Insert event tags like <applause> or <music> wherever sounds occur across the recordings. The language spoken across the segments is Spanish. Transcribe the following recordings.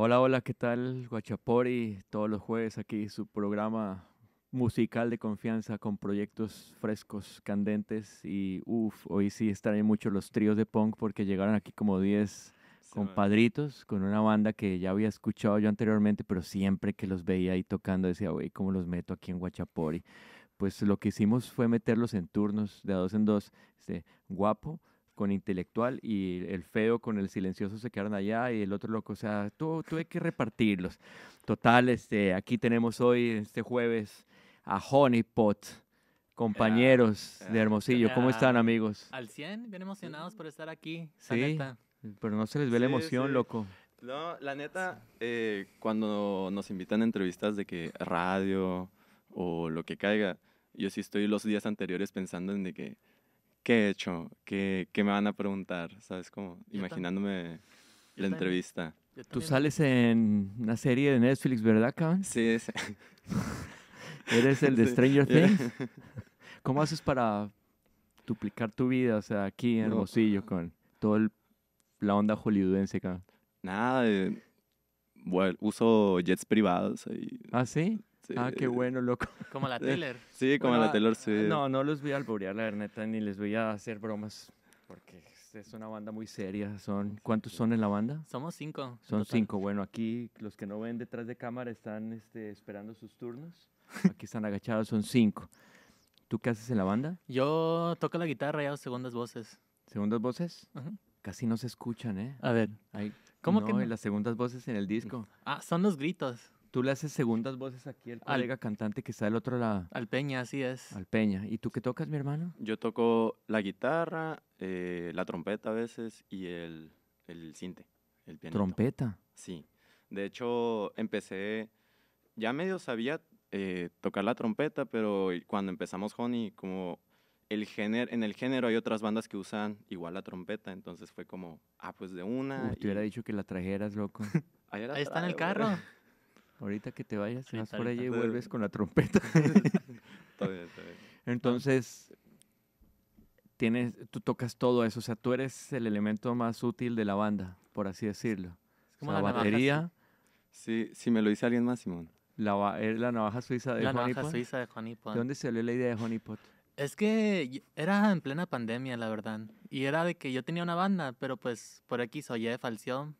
Hola, hola, ¿qué tal? Guachapori, todos los jueves aquí su programa musical de confianza con proyectos frescos, candentes y uff, hoy sí estarán mucho los tríos de punk porque llegaron aquí como 10 compadritos con una banda que ya había escuchado yo anteriormente, pero siempre que los veía ahí tocando decía, güey, ¿cómo los meto aquí en Guachapori? Pues lo que hicimos fue meterlos en turnos de dos en dos, este, guapo, con intelectual y el feo con el silencioso se quedaron allá y el otro loco, o sea, tú tuve que repartirlos. Total, este, aquí tenemos hoy, este jueves, a Honeypot. Compañeros de eh, Hermosillo, ¿cómo están amigos? Al 100, bien emocionados por estar aquí. Sí, neta. pero no se les ve la emoción, loco. No, la neta, eh, cuando nos invitan a entrevistas de que radio o lo que caiga, yo sí estoy los días anteriores pensando en de que, qué he hecho, qué, me van a preguntar, ¿sabes? Como imaginándome la entrevista. Tú sales en una serie de Netflix, ¿verdad, cabrón? Sí, sí. <laughs> Eres el de Stranger Things. <laughs> ¿Cómo haces para duplicar tu vida, o sea, aquí en el con toda la onda hollywoodense, Nada, bueno, eh, uso jets privados. Y, ¿Ah, sí? Ah, qué bueno, loco. <laughs> Como la Taylor. <laughs> Sí, como la Taylor sí. No, no los voy a alborear, la verdad, ni les voy a hacer bromas, porque es una banda muy seria. Son, ¿Cuántos son en la banda? Somos cinco. Son cinco. Bueno, aquí los que no ven detrás de cámara están este, esperando sus turnos. Aquí están agachados, son cinco. ¿Tú qué haces en la banda? Yo toco la guitarra y hago segundas voces. ¿Segundas voces? Casi no se escuchan, ¿eh? A ver. Hay, ¿Cómo no, que no? las segundas voces en el disco. Ah, son los gritos. Tú le haces segundas voces aquí al colega cantante que está del otro lado. Al Peña, así es. Al Peña. ¿Y tú qué tocas, mi hermano? Yo toco la guitarra, eh, la trompeta a veces y el, el cinte, el piano. ¿Trompeta? Sí. De hecho, empecé, ya medio sabía eh, tocar la trompeta, pero cuando empezamos Honey, como el género, en el género hay otras bandas que usan igual la trompeta, entonces fue como, ah, pues de una. Te hubiera dicho que la trajeras, loco. <laughs> Ahí, está en el carro. <laughs> Ahorita que te vayas, vas por allá y vuelves con la trompeta. <laughs> está bien, bien. Entonces, tienes, tú tocas todo eso. O sea, tú eres el elemento más útil de la banda, por así decirlo. Es como la batería. sí. si me lo dice alguien más, Simón. La, la navaja suiza de la navaja suiza de ¿De dónde salió la idea de Honeypot? Pot? Es que era en plena pandemia, la verdad. Y era de que yo tenía una banda, pero pues por aquí o de falció.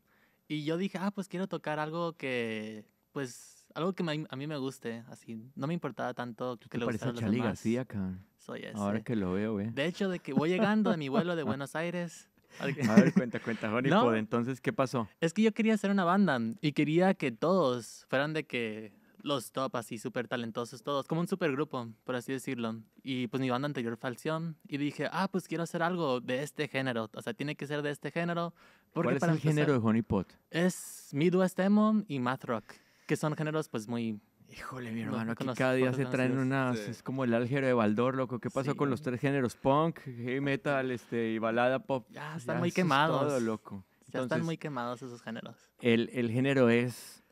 Y yo dije, ah, pues quiero tocar algo que pues algo que a mí me guste, así, no me importaba tanto que ¿Te le gustara a Soy ese. Ahora que lo veo, güey. De hecho, de que voy llegando de mi vuelo de Buenos Aires. <laughs> A ver, cuenta, cuenta, Johnny Entonces, ¿qué pasó? Es que yo quería hacer una banda y quería que todos fueran de que los top, así súper talentosos todos, como un super grupo, por así decirlo. Y pues mi banda anterior Falción, y dije, ah, pues quiero hacer algo de este género, o sea, tiene que ser de este género. Porque ¿Cuál es el género de Honeypot? Es Midwest Emo y Math Rock que son géneros pues muy... Híjole, mi hermano, cada día se traen unas... Es como el álgebra de Baldor, loco. ¿Qué pasó con los tres géneros? Punk, heavy metal este, y balada pop. Ya están muy quemados. loco. ya están muy quemados esos géneros. El, género es...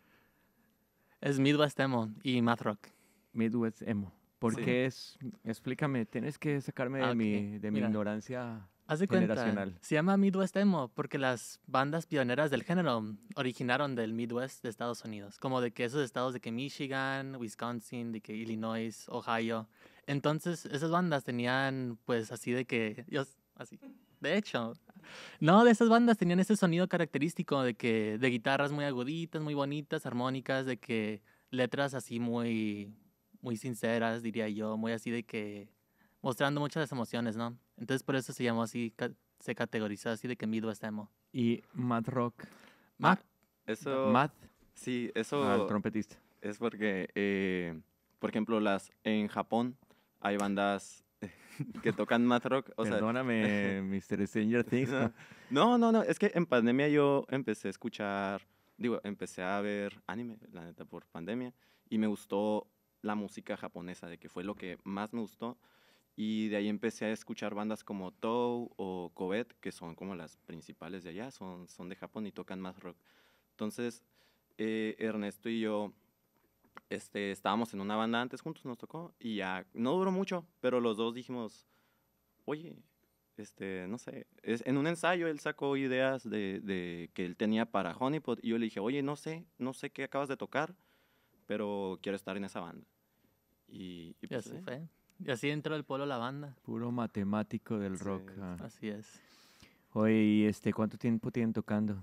Es Midwest Emo y Math Rock. Midwest Emo. ¿Por es? Explícame, tienes que sacarme de, ah, mi, de mi ignorancia Haz de cuenta, se llama Midwest Emo porque las bandas pioneras del género originaron del Midwest de Estados Unidos, como de que esos estados de que Michigan, Wisconsin, de que Illinois, Ohio. Entonces, esas bandas tenían pues así de que yo así. De hecho, no, de esas bandas tenían ese sonido característico de que de guitarras muy aguditas, muy bonitas, armónicas, de que letras así muy muy sinceras, diría yo, muy así de que mostrando muchas emociones, ¿no? Entonces por eso se llamó así, se categorizó así de que es Emo. Y math Rock. math, ah, Eso. Matt. Sí, eso. Ah, trompetista. Es porque, eh, por ejemplo, las en Japón hay bandas <laughs> que tocan math rock. O Perdóname, <laughs> Mr. Stranger Things. No, no, no, es que en pandemia yo empecé a escuchar, digo, empecé a ver anime, la neta, por pandemia, y me gustó la música japonesa, de que fue lo que más me gustó, y de ahí empecé a escuchar bandas como Toe o Kobet, que son como las principales de allá, son, son de Japón y tocan más rock. Entonces, eh, Ernesto y yo este, estábamos en una banda antes juntos, nos tocó, y ya no duró mucho, pero los dos dijimos, oye, este, no sé, es, en un ensayo él sacó ideas de, de, que él tenía para Honeypot, y yo le dije, oye, no sé, no sé qué acabas de tocar, pero quiero estar en esa banda. Y, pues, así eh, fue. Y así entró el polo la banda. Puro matemático del rock. Ah. Así es. Oye, ¿y este, cuánto tiempo tienen tocando?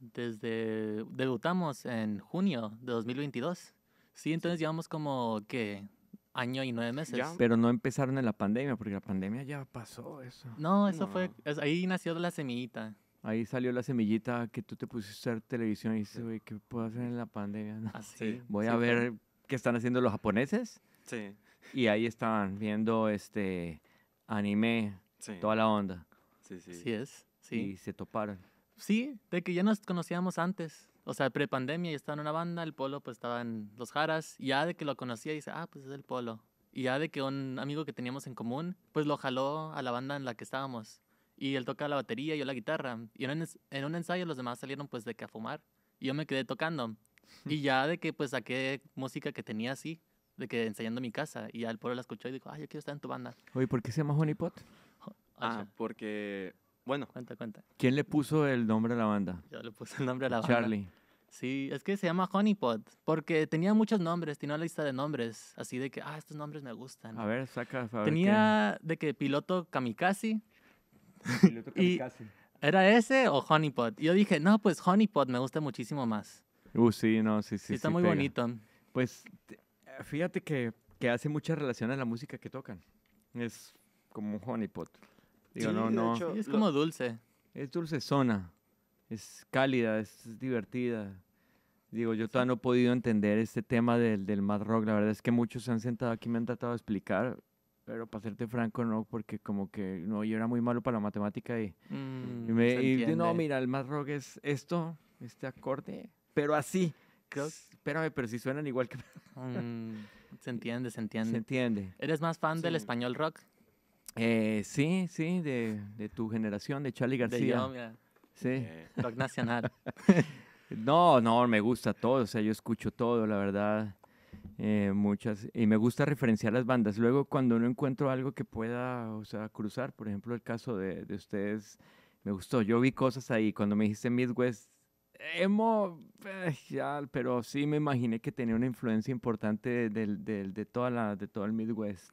Desde. Debutamos en junio de 2022. Sí, entonces llevamos como que año y nueve meses. Pero no empezaron en la pandemia, porque la pandemia ya pasó eso. No, eso fue. ahí nació la semillita. Ahí salió la semillita que tú te pusiste a hacer televisión y dices, güey, ¿qué puedo hacer en la pandemia? Así. <laughs> Ah, Voy a ver qué están haciendo los japoneses. Sí y ahí estaban viendo este anime, toda la onda. Sí, sí. Sí es, sí. Y se toparon. Sí, de que ya nos conocíamos antes. O sea, prepandemia y estaba en una banda, el Polo pues estaba en Los Jaras, y ya de que lo conocía y dice, ah, pues es el Polo. Y ya de que un amigo que teníamos en común, pues lo jaló a la banda en la que estábamos. Y él toca la batería, y yo la guitarra. Y en un, ensayo los demás salieron pues de que a fumar. Y yo me quedé tocando. <laughs> Y ya de que pues saqué música que tenía así de que ensayando mi casa y al pueblo la escuchó y dijo, ay ah, yo quiero estar en tu banda. Oye, ¿por qué se llama Honeypot? Ah, porque, bueno. Cuenta, cuenta. ¿Quién le puso el nombre a la banda? Yo le puse el nombre a la banda. Charlie. Sí, es que se llama Honeypot, porque tenía muchos nombres, tenía una lista de nombres, así de que, ah, estos nombres me gustan. A ver, saca. A tenía de que piloto kamikaze. Piloto <laughs> kamikaze. ¿Era ese o Honeypot? yo dije, no, pues Honeypot me gusta muchísimo más. Uh, sí, no, sí, sí. está muy bonito. Pues eh, fíjate que, hace mucha relación a la música que tocan. Es como un honeypot. sí, no, es como dulce. Es dulce, zona Es cálida, es, divertida. Digo, yo todavía no he podido entender este tema del, del mad rock. La verdad es que muchos se han sentado aquí y me han tratado de explicar, pero para serte franco, no, porque como que no, yo era muy malo para la matemática y, mm, me no, mira, el mad rock es esto, este acorde, pero así espérame, pero si suenan igual que... <laughs> Mm, se entiende, se entiende. Se entiende. ¿Eres más fan del español rock? Eh, sí, sí, de, tu generación, de Charlie García. Sí. Eh, rock nacional. <laughs> no, no, me gusta todo, o sea, yo escucho todo, la verdad. Eh, muchas, y me gusta referenciar las bandas. Luego, cuando uno encuentro algo que pueda, o sea, cruzar, por ejemplo, el caso de, de ustedes, me gustó. Yo vi cosas ahí. Cuando me dijiste Midwest, hemos, eh, pero sí me imaginé que tenía una influencia importante de, de toda la, de todo el Midwest.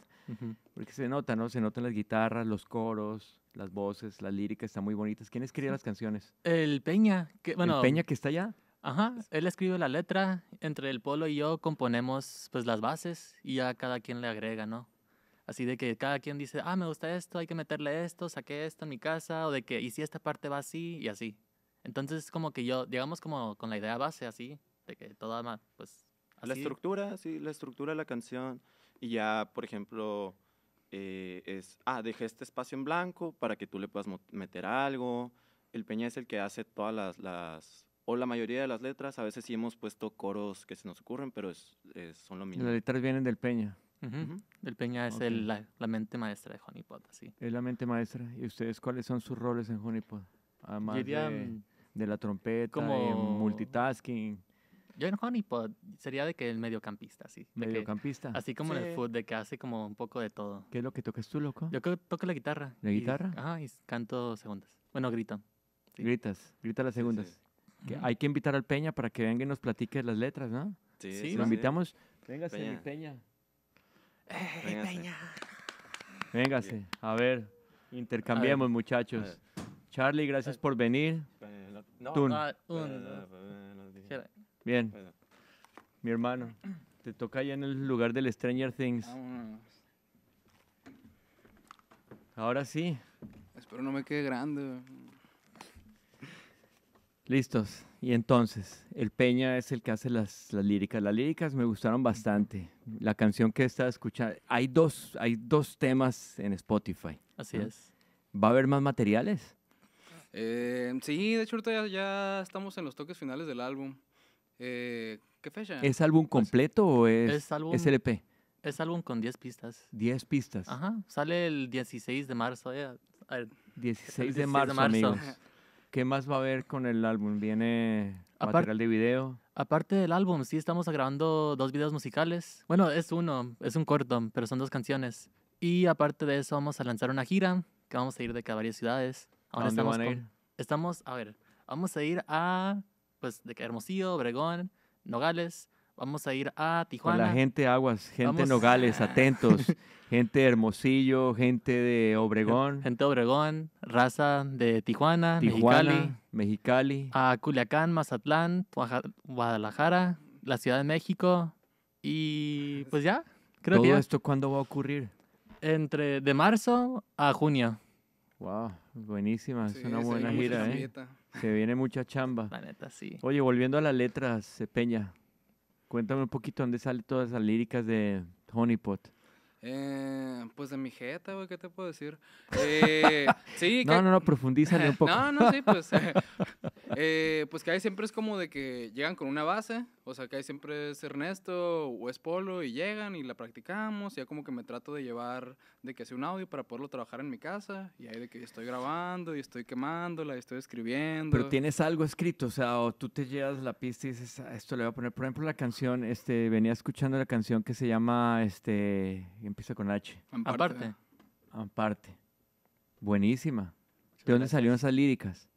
Porque se nota, ¿no? Se notan las guitarras, los coros, las voces, las líricas están muy bonitas. ¿Quién escribe las canciones? El Peña. Que, bueno, el Peña que está allá. Ajá, él escribe la letra, entre el Polo y yo componemos pues las bases y ya cada quien le agrega, ¿no? Así de que cada quien dice, ah, me gusta esto, hay que meterle esto, saqué esto en mi casa, o de que, y si esta parte va así, y así. Entonces, es como que yo, digamos, como con la idea base así, de que toda, pues... La estructura, sí, la estructura de la canción. Y ya, por ejemplo, eh, es, ah, dejé este espacio en blanco para que tú le puedas meter algo. El Peña es el que hace todas las, las o la mayoría de las letras. A veces sí hemos puesto coros que se nos ocurren, pero es, son lo mismo. Las letras vienen del Peña. Del El Peña es el, la, mente maestra de Honeypot, así. Es la mente maestra. ¿Y ustedes cuáles son sus roles en Honeypot? Además mm, de la trompeta, como en multitasking. John sería de que el mediocampista, sí. mediocampista. así como en el foot, de que hace como un poco de todo. ¿Qué es lo que tocas tú, loco? Yo toco la guitarra. ¿La guitarra? Ajá, y canto segundas. Bueno, grito. Gritas, grita las segundas. que hay que invitar al Peña para que venga y nos platique las letras, ¿no? Sí, Lo invitamos. ¡Eh, Véngase, Peña. mi Peña. Véngase. Peña. A ver, intercambiemos, muchachos. Charlie, gracias por venir. No, eh, eh, eh, Bien. Mi hermano, te toca allá en el lugar del Stranger Things. Ahora sí. Espero no me quede grande. Listos. Y entonces, el Peña es el que hace las, líricas. Las líricas me gustaron bastante. La canción que estás escuchando, hay dos, hay dos temas en Spotify. Así es. ¿Va a haber más materiales? Eh, sí, de hecho ya, estamos en los toques finales del álbum. Eh, ¿Qué fecha? ¿Es álbum pues, completo o es, es, es LP? Es álbum con 10 pistas. 10 pistas. Ajá, sale el 16 de marzo. 16, eh, de, marzo, amigos. <laughs> ¿Qué más va a haber con el álbum? ¿Viene material de video? Aparte del álbum, sí estamos grabando dos videos musicales. Bueno, es uno, es un corto, pero son dos canciones. Y aparte de eso, vamos a lanzar una gira que vamos a ir de cada varias ciudades. Ahora ¿A estamos van a ir? Estamos, a ver, vamos a ir a, pues, de Hermosillo, Obregón, Nogales. Vamos a ir a Tijuana. Con la gente aguas, gente de Nogales, <laughs> atentos. gente de Hermosillo, gente de Obregón. Gente de Obregón, raza de Tijuana, Mexicali. A Culiacán, Mazatlán, Guadalajara, la Ciudad de México. Y pues ya, creo que. ¿Todo esto cuándo va a ocurrir? Entre de marzo a junio. Wow, buenísima, es una buena gira, ¿eh? Se viene mucha chamba. La neta, sí. Oye, volviendo a las letras, Peña, cuéntame un poquito dónde salen todas las líricas de Honeypot. Eh, pues de mi jeta, güey, ¿qué te puedo decir? Eh, <laughs> sí, no, no, no, profundízale un <laughs> poco. no, no, sí, pues. <laughs> Eh, pues que ahí siempre es como de que llegan con una base, o sea, que ahí siempre es Ernesto o es Polo y llegan y la practicamos, y ya como que me trato de llevar de que hace un audio para poderlo trabajar en mi casa, y ahí de que estoy grabando y estoy quemándola y estoy escribiendo. Pero tienes algo escrito, o sea, o tú te llevas la pista y dices, ah, esto le voy a poner, por ejemplo, la canción, este, venía escuchando la canción que se llama, este, empieza con H. Aparte. Aparte. Buenísima. ¿De dónde salieron esas líricas?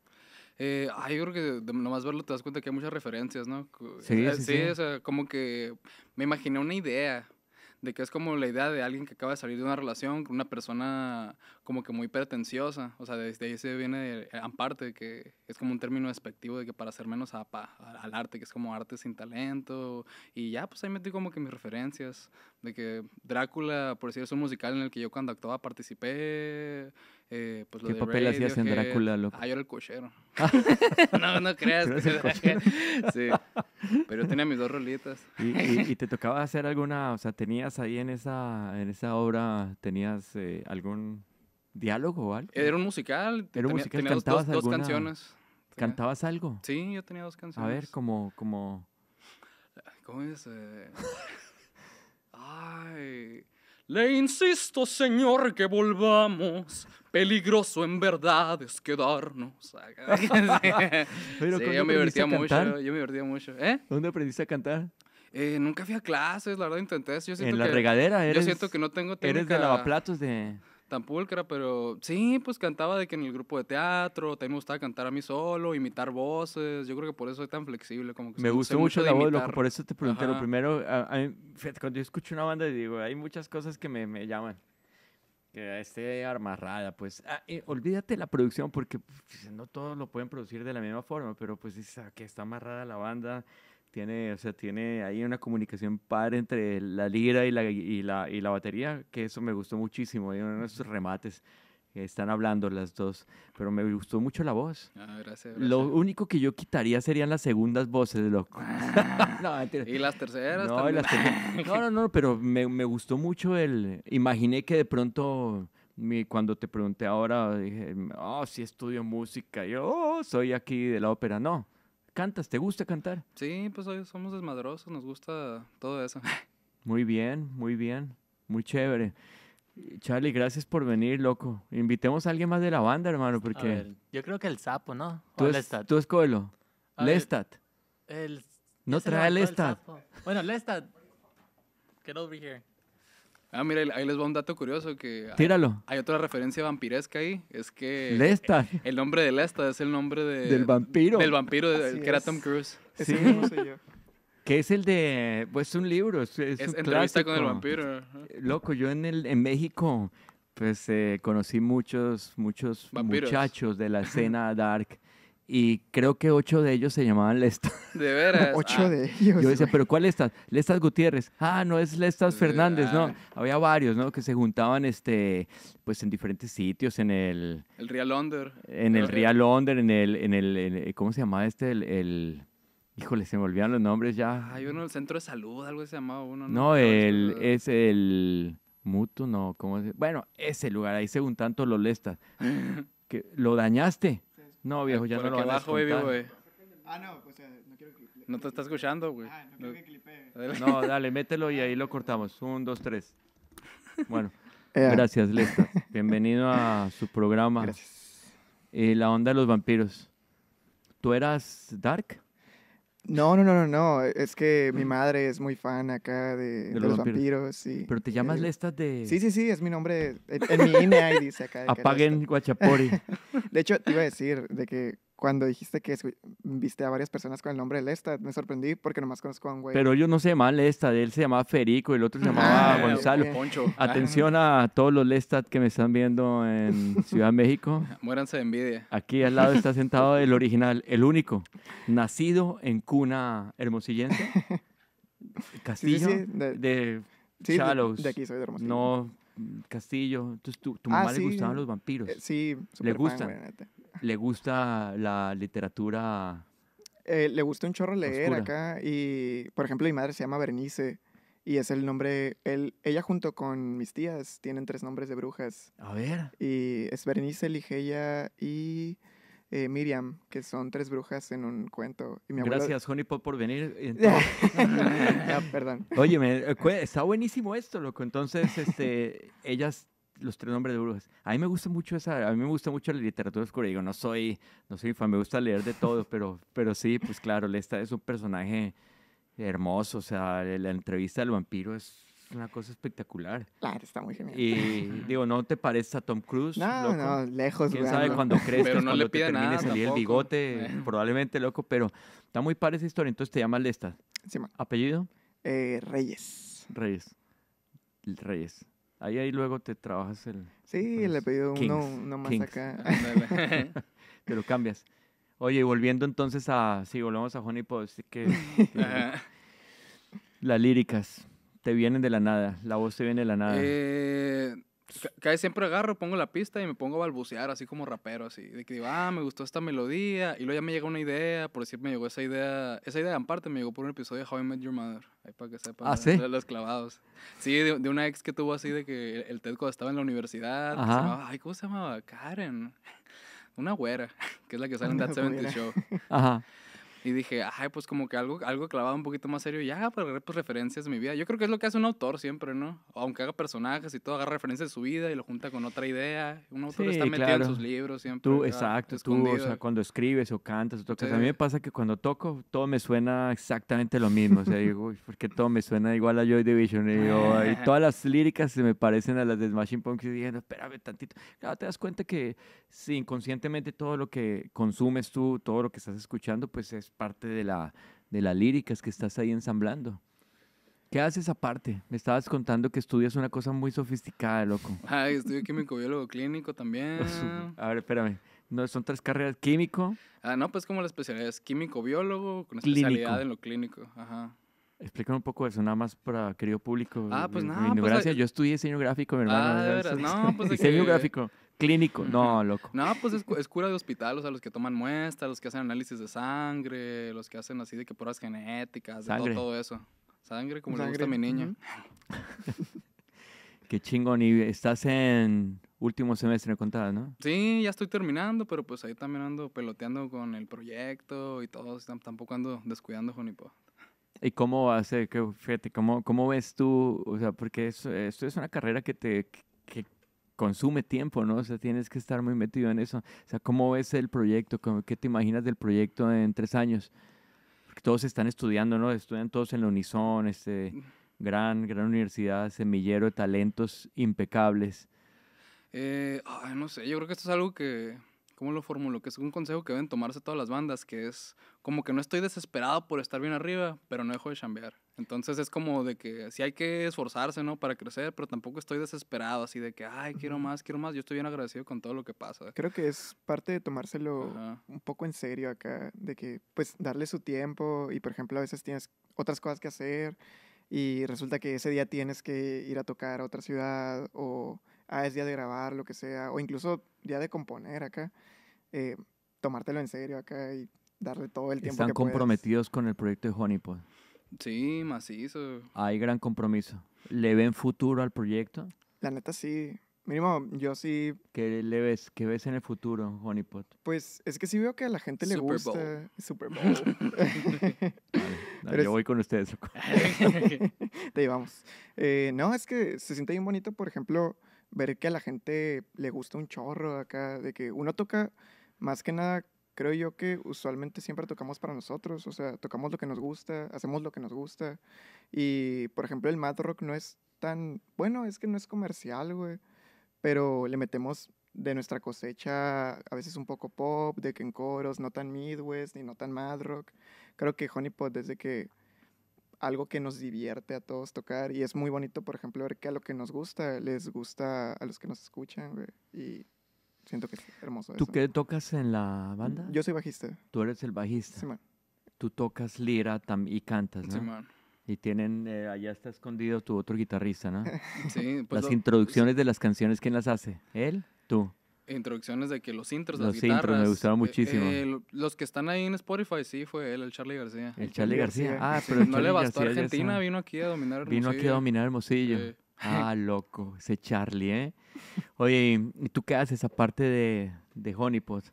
Eh, ay, yo creo que nomás verlo te das cuenta que hay muchas referencias, ¿no? Sí, eh, sí, sí, sí. O sea, como que me imaginé una idea de que es como la idea de alguien que acaba de salir de una relación con una persona como que muy pretenciosa. O sea, desde ahí se viene de, que es como un término despectivo de que para hacer menos a, al arte, que es como arte sin talento. Y ya, pues ahí metí como que mis referencias, de que Drácula, por decir, es un musical en el que yo cuando actuaba participé. Eh, pues, lo ¿Qué de papel hacías en Drácula, Ah, yo era el cochero. <laughs> no, no creas. que, sí. Pero yo tenía mis dos rolitas. ¿Y, y, te tocaba hacer alguna, o sea, tenías ahí en esa, en esa obra, tenías eh, algún diálogo o algo. Era un musical. Era un musical. Tenía, ¿Cantabas dos, canciones. ¿Cantabas algo? Sí, yo tenía dos canciones. A ver, como... como... ¿Cómo es? Ay... Le insisto, señor, que volvamos. Peligroso en verdad es quedarnos. <laughs> sí, yo me divertía mucho. Yo me divertía mucho. ¿Eh? ¿Dónde aprendiste a cantar? Eh, nunca fui a clases, la verdad intenté. en la regadera, eres. Yo siento que no tengo técnica. Eres de lavaplatos de tan pulcra, pero sí, pues cantaba de que en el grupo de teatro, también me gustaba cantar a mí solo, imitar voces, yo creo que por eso soy tan flexible. Como que me gustó mucho, la voz, por eso te pregunté lo primero, cuando yo escucho una banda digo, hay muchas cosas que me, me llaman. Que esté amarrada, pues. Ah, olvídate la producción, porque pues, no todos lo pueden producir de la misma forma, pero pues dices, ah, que está amarrada la banda, tiene, o sea, tiene ahí una comunicación padre entre la lira y la, y la, y la batería, que eso me gustó muchísimo. Hay esos remates que están hablando las dos, pero me gustó mucho la voz. Ah, gracias, gracias. Lo único que yo quitaría serían las segundas voces, loco. Ah, <laughs> no, y las terceras. No, <laughs> no, no, no, pero me, me gustó mucho el... Imaginé que de pronto cuando te pregunté ahora, dije, oh, sí estudio música, yo oh, soy aquí de la ópera. No, ¿Cantas? ¿Te gusta cantar? Sí, pues hoy somos desmadrosos, nos gusta todo eso. <laughs> Muy bien, muy bien, muy chévere. Charlie, gracias por venir, loco. Invitemos a alguien más de la banda, hermano, porque... yo creo que el sapo, ¿no? Tú, es, Lestat. Lestat. no trae Lestat. bueno, Lestat. Get over here. Ah, mira, ahí les va un dato curioso que... Tíralo. Hay, otra referencia vampiresca ahí, es que... Lesta. <laughs> El, nombre de Lesta es el nombre de, Del vampiro. Del vampiro, de, que era Tom Cruise. Sí. sé yo. <laughs> Que es el de, pues es un libro, es, entrevista con el vampiro. Loco, yo en el en México, pues eh, conocí muchos muchos muchachos de la escena dark y creo que ocho de ellos se llamaban Lestas. <laughs> De veras. <laughs> ocho ah. de ellos. Yo decía, ¿pero cuál Lestas? Lestas Gutiérrez. Ah, no es Lestas ah. Fernández, no. Había varios, ¿no? Que se juntaban este, pues en diferentes sitios, en el. El Real Under. En el Real Under, en el, en el, ¿cómo se llamaba este? el, el Híjole, se me olvidan los nombres ya. Hay uno en el centro de salud, algo se llamaba uno. No, no es el Mutu, no, ¿cómo es? Bueno, ese lugar, ahí se según todos los lestas. <laughs> que lo dañaste. No, viejo, ya no lo van abajo, a Ah, no, pues eh, no quiero que No te está escuchando, güey. Ah, no quiero que No, <laughs> dale, mételo y ahí lo cortamos. Un, dos, tres. Bueno, <laughs> gracias, Lesta. <laughs> Bienvenido a su programa. Gracias. Eh, la onda de los vampiros. ¿Tú eras Dark? No, no, no, no, no. E, es que mi mm. madre es muy fan acá de, los, vampiros. y, Pero te llamas eh, de. Sí, sí, sí, es mi nombre. En, mi INE dice acá. Apaguen Guachapori. <laughs> de hecho, te iba a decir de que cuando dijiste que viste a varias personas con el nombre de Lestat, me sorprendí porque nomás conozco a un güey. Pero ellos no se llamaban Lestat, él se llamaba Federico, el otro se ah, llamaba Gonzalo. Atención a todos los Lestat que me están viendo en <laughs> Ciudad México. Muéranse de envidia. Aquí al lado está sentado el original, el único, nacido en cuna hermosillense, <laughs> Castillo, de, Chalos. De, aquí soy de Hermosillo. No, Castillo. Entonces, tu, ah, mamá le gustaban los vampiros. Eh, sí, super le gustan. ¿Le gusta la literatura? Eh, le gusta un chorro leer acá y, por ejemplo, mi madre se llama Bernice y es el nombre, ella junto con mis tías tienen tres nombres de brujas. A ver. Y es Bernice, Ligeia y... Eh, Miriam, que son tres brujas en un cuento. Y Gracias, Honeypot, por venir. Entonces... <laughs> perdón. Oye, eh, está buenísimo esto, loco. Entonces, este, ellas los tres nombres de brujas. A mí me gusta mucho esa, a mí me gusta mucho la literatura oscura. Digo, no soy, no soy fan, me gusta leer de todo, <laughs> pero, pero sí, pues claro, Lesta es un personaje hermoso. O sea, la entrevista del vampiro es una cosa espectacular. Claro, está muy genial. Y <laughs> digo, ¿no te parece a Tom Cruise? No, no, lejos. ¿Quién sabe cuando crees, <laughs> pero no le pide nada, el bigote? Probablemente, loco, pero está muy padre esa historia. Entonces te llamas Lesta ¿Apellido? Eh, Reyes. Reyes. Reyes. Ahí, ahí luego te trabajas el... Sí, le he pedido uno, más acá. <laughs> te lo cambias. Oye, y volviendo entonces a... Si volvemos a Honey Post, que... <laughs> Eh, las líricas te vienen de la nada, la voz te viene de la nada. Eh, cada siempre agarro, pongo la pista y me pongo a balbucear, así como rapero, así. De que digo, ah, me gustó esta melodía. Y luego ya me llega una idea, por decir, me llegó esa idea. Esa idea en parte me llegó por un episodio de How I Met Your Mother. Ahí para que sepan. Ah, Los clavados. Sí, de, una ex que tuvo así de que el, Tedco Ted estaba en la universidad. Ajá. Se ay, ¿cómo se llamaba? Karen. Una güera, <laughs> que es la que sale en That 70 Show. Ajá. Y dije, ay, pues como que algo, algo clavado un poquito más serio ya, para pues, referencias de mi vida. Yo creo que es lo que hace un autor siempre, ¿no? Aunque haga personajes y todo, agarra referencias de su vida y lo junta con otra idea. Un autor está metido en sus libros siempre. Tú, exacto, tú, o sea, cuando escribes o cantas o tocas. A mí me pasa que cuando toco, todo me suena exactamente lo mismo. O sea, <laughs> digo, uy, porque todo me suena igual a Joy Division. Y, <laughs> todas las líricas se me parecen a las de Smashing Punk Y dije, espérame tantito. Claro, te das cuenta que sí, inconscientemente todo lo que consumes tú, todo lo que estás escuchando, pues es parte de la, de la lírica, es que estás ahí ensamblando. ¿Qué haces aparte? Me estabas contando que estudias una cosa muy sofisticada, loco. <laughs> Ah, estudio químico biólogo clínico también. <laughs> A ver, espérame. No, son tres carreras, químico. Ah, no, pues como la especialidad es químico biólogo con especialidad en lo clínico, ajá. Explícame un poco eso, nada más para querido público. Ah, pues nada. Pues yo estudié diseño gráfico, mi hermano. Ah, no, pues <laughs> Diseño gráfico. Clínico, no, loco. No, pues es, es, cura de hospital, o sea, los que toman muestras, los que hacen análisis de sangre, los que hacen así de que pruebas genéticas, todo, eso. Sangre, como sangre. le gusta mi niña. <laughs> Qué chingón, y estás en último semestre, me contabas, ¿no? Sí, ya estoy terminando, pero pues ahí también ando peloteando con el proyecto y todo, tampoco ando descuidando Junipo. ¿Y cómo va a ser? ¿Cómo, ¿Cómo ves tú? O sea, porque esto es una carrera que te que consume tiempo, ¿no? O sea, tienes que estar muy metido en eso. O sea, ¿cómo ves el proyecto? ¿Qué te imaginas del proyecto en tres años? Porque todos están estudiando, ¿no? Estudian todos en la Unison, este, mm. gran, gran universidad, semillero de talentos impecables. Eh, no sé, yo creo que esto es algo que, ¿cómo lo formulo? Que es un consejo que deben tomarse todas las bandas, que es como que no estoy desesperado por estar bien arriba, pero no dejo de chambear. Entonces es como de que sí hay que esforzarse, ¿no? Para crecer, pero tampoco estoy desesperado, así de que, ay, quiero más, quiero más. Yo estoy bien agradecido con todo lo que pasa. Creo que es parte de tomárselo un poco en serio acá, de que, pues, darle su tiempo y, por ejemplo, a veces tienes otras cosas que hacer y resulta que ese día tienes que ir a tocar a otra ciudad o ah, es día de grabar, lo que sea, o incluso día de componer acá, eh, tomártelo en serio acá y darle todo el tiempo. Están comprometidos con el proyecto de Honeypot. Pues. Sí, macizo. Hay gran compromiso. ¿Le ven futuro al proyecto? La neta sí. Mínimo, yo sí. ¿Qué le ves? ¿Qué ves en el futuro, Honeypot? Pues es que sí veo que a la gente le gusta. Bowl. Super <laughs> Bowl. yo voy con ustedes. Te <laughs> llevamos. Eh, no, es que se siente bien bonito, por ejemplo, ver que a la gente le gusta un chorro acá, de que uno toca más que nada creo yo que usualmente siempre tocamos para nosotros, o sea, tocamos lo que nos gusta, hacemos lo que nos gusta. Y, por ejemplo, el Mad Rock no es tan, bueno, es que no es comercial, güey, pero le metemos de nuestra cosecha a veces un poco pop, de que en coros, no tan Midwest ni no tan Mad Rock. Creo que Honeypot desde que algo que nos divierte a todos tocar y es muy bonito, por ejemplo, ver que a lo que nos gusta les gusta a los que nos escuchan, güey. Y siento que es hermoso. ¿Tú qué tocas en la banda? Yo soy bajista. Tú eres el bajista. Sí, man. Tú tocas lira y cantas, ¿no? Sí, man. Y tienen, eh, allá está escondido tu otro guitarrista, ¿no? <laughs> Sí, pues Las introducciones de las canciones, ¿quién las hace? ¿Él? ¿Tú? Introducciones de que los intros, los las guitarras. Los intros, me gustaron eh, muchísimo. los que están ahí en Spotify, sí, fue él, el Charlie García. El, Charlie García. Ah, pero No le bastó a Argentina, vino aquí a dominar Hermosillo. Vino aquí a dominar Hermosillo. Ah, <laughs> loco, ese Charlie, ¿eh? Oye, ¿y tú qué haces aparte de, de Honeypot?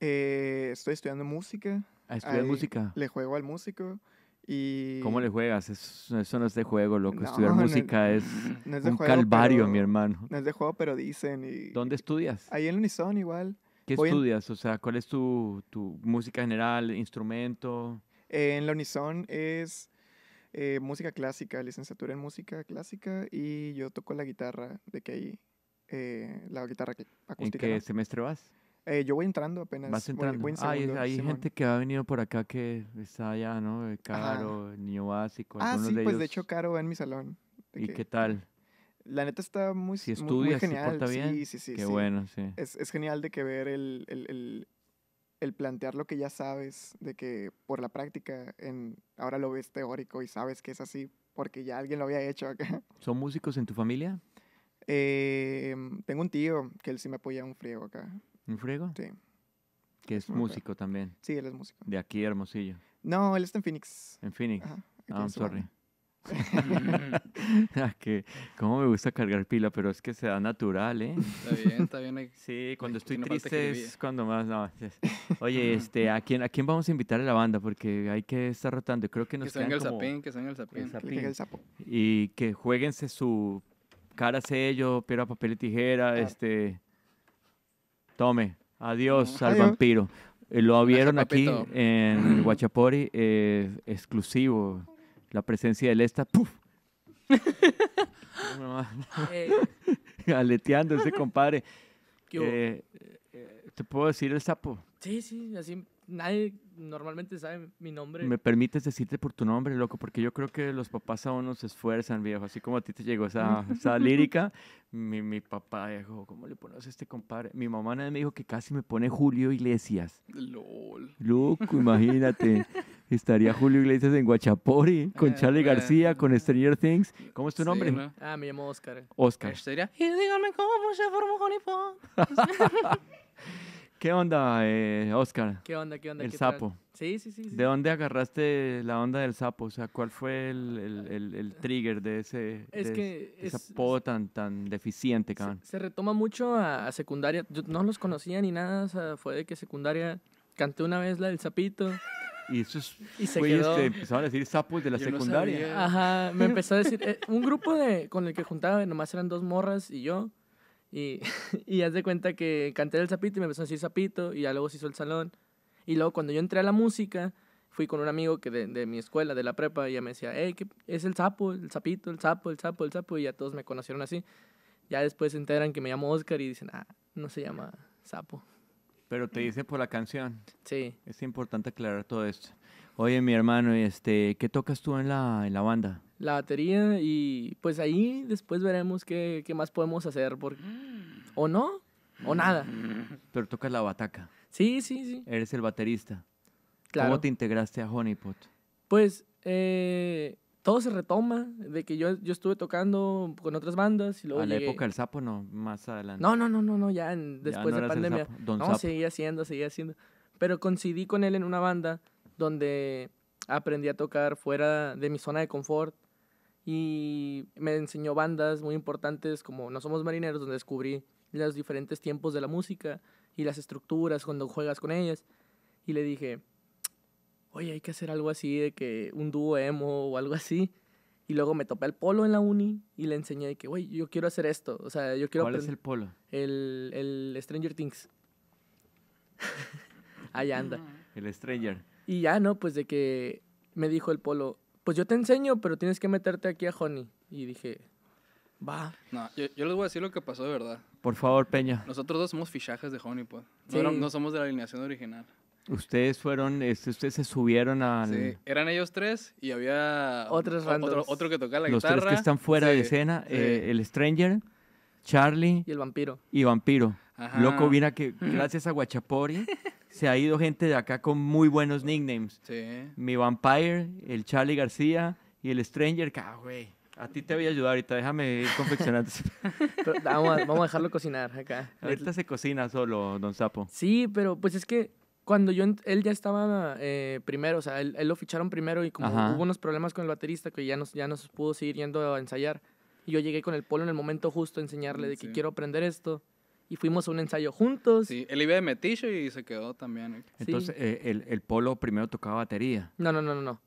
Eh, estoy estudiando música. ¿Ah, estudiar música? Le juego al músico. Y... ¿Cómo le juegas? Eso, no es de juego, loco. Estudiar música es, un calvario, mi hermano. No es de juego, pero dicen. Y, ¿Dónde estudias? Ahí en Unison, igual. ¿Qué estudias? O sea, ¿cuál es tu, música general, instrumento? Eh, en la Unison es eh, música clásica, licenciatura en música clásica y yo toco la guitarra, de que ahí, eh, la guitarra acústica. ¿En qué semestre vas? Eh, yo voy entrando apenas. Vas entrando. Ah, hay gente que ha venido por acá que está allá, ¿no? Caro, ah, algunos pues, de ellos. Ah, sí, pues de hecho Caro va en mi salón. ¿Y qué tal? La neta está muy, si estudias, genial. Se bien, sí, sí, sí. Qué bueno, sí. Es, es, genial de que ver el, el, el el plantear lo que ya sabes, de que por la práctica, en, ahora lo ves teórico y sabes que es así, porque ya alguien lo había hecho acá. <laughs> ¿Son músicos en tu familia? Em, tengo un tío que él sí me apoya un friego acá. ¿Un friego? Sí. Que es, músico también. Sí, él es músico. ¿De aquí, Hermosillo? No, él está en Phoenix. ¿En Phoenix? ah, sorry como <laughs> ah, cómo me gusta cargar pila, pero es que se da natural, ¿eh? Sí, cuando estoy triste es cuando más. Oye, este, ¿a quién, a quién vamos a invitar a la banda? Porque hay que estar rotando. Creo que nos que el sapín, que el el sapín. El sapo. Y que jueguense su cara sello, piedra, papel y tijera, ah. este. Tome. Adiós, ah. al vampiro. Eh, lo vieron aquí en Guachapori, eh, exclusivo la presencia del esta, ¡puf! <laughs> Eh. <laughs> Aleteando ese compadre. Eh, eh, ¿Te puedo decir el sapo? Sí, sí, así nadie normalmente sabe mi nombre. ¿Me permites decirte por tu nombre, loco? Porque yo creo que los papás aún se esfuerzan, viejo. Así como a ti te llegó esa, <laughs> esa lírica, mi, mi, papá dijo, ¿cómo le pones a este compadre? Mi mamá me dijo que casi me pone Julio Iglesias. LOL. Loco, imagínate. <laughs> Estaría Julio Iglesias en Guachapori, con eh, Charlie García, con Stranger Things. ¿Cómo es tu nombre? Ah, me llamo Oscar. Oscar. Este y díganme cómo se formó Honey <laughs> ¿Qué onda, eh, Oscar? ¿Qué onda, qué onda? El sapo. Sí, sí, sí, ¿De dónde agarraste la onda del sapo? O sea, ¿cuál fue el, trigger de ese es que tan, tan deficiente, cabrón? Se, retoma mucho a, secundaria. Yo no los conocía ni nada. O sea, fue de que secundaria canté una vez la del sapito. Y es. y se este, empezaron a decir sapos de la secundaria. Ajá, me empezó a decir, eh, un grupo de, con el que juntaba, nomás eran dos morras y yo, y, <laughs> y haz de cuenta que canté el sapito y me empezó a decir sapito y ya luego se hizo el salón. Y luego cuando yo entré a la música, fui con un amigo que de, mi escuela, de la prepa, y ya me decía, hey, ¿qué es el sapo, el sapito, el sapo, el sapo, el sapo, y ya todos me conocieron así. Ya después se enteran que me llamo Oscar y dicen, ah, no se llama sapo. Pero te mm. dice por la canción. Sí. Es importante aclarar todo esto. Oye, mi hermano, este, ¿qué tocas tú en la, en la banda? La batería y pues ahí después veremos qué, qué más podemos hacer. Porque, ¿O no? ¿O nada? Pero tocas la bataca. Sí, sí, sí. Eres el baterista. Claro. ¿Cómo te integraste a Honeypot? Pues eh, todo se retoma de que yo, yo estuve tocando con otras bandas y luego A la época del sapo, no, más adelante. No, no, no, no, no ya después de pandemia. no, seguía haciendo, seguía haciendo. Pero coincidí con él en una banda donde aprendí a tocar fuera de mi zona de confort y me enseñó bandas muy importantes como No Somos Marineros, donde descubrí los diferentes tiempos de la música y las estructuras cuando juegas con ellas. Y le dije, oye, hay que hacer algo así, de que un dúo emo o algo así. Y luego me topé al polo en la uni y le enseñé que, güey, yo quiero hacer esto. O sea, yo quiero... ¿Cuál es el polo? El, el Stranger Things. Ahí <laughs> anda. El Stranger. Y ya, ¿no? Pues de que me dijo el polo, pues yo te enseño, pero tienes que meterte aquí a Honey. Y dije, va. No, yo, les voy a decir lo que pasó de verdad. Por favor, Peña. Nosotros dos somos fichajes de Honey, pues. No, somos de la alineación original. Ustedes fueron, este, ustedes se subieron a... Sí, eran ellos tres y había Otros otro, que tocaba la guitarra. Los tres que están fuera de escena, eh, el Stranger, Charlie... Y el vampiro. Y vampiro. Loco, mira que gracias a Guachapori <laughs> se ha ido gente de acá con muy buenos nicknames. Sí. Mi Vampire, el Charlie García y el Stranger. Ah, güey. A ti te voy a ayudar ahorita, déjame ir confeccionando. <laughs> vamos, a, dejarlo cocinar acá. Ahorita se cocina solo, don Sapo. Sí, pero pues es que cuando yo, él ya estaba eh, primero, o sea, él, lo ficharon primero y como hubo unos problemas con el baterista que ya nos, ya pudo seguir yendo a ensayar. Y yo llegué con el polo en el momento justo a enseñarle de que quiero aprender esto y fuimos a un ensayo juntos. Sí, el iba de metillo y se quedó también. Eh. Entonces, eh, el, Polo primero tocaba batería. No, no, no, no,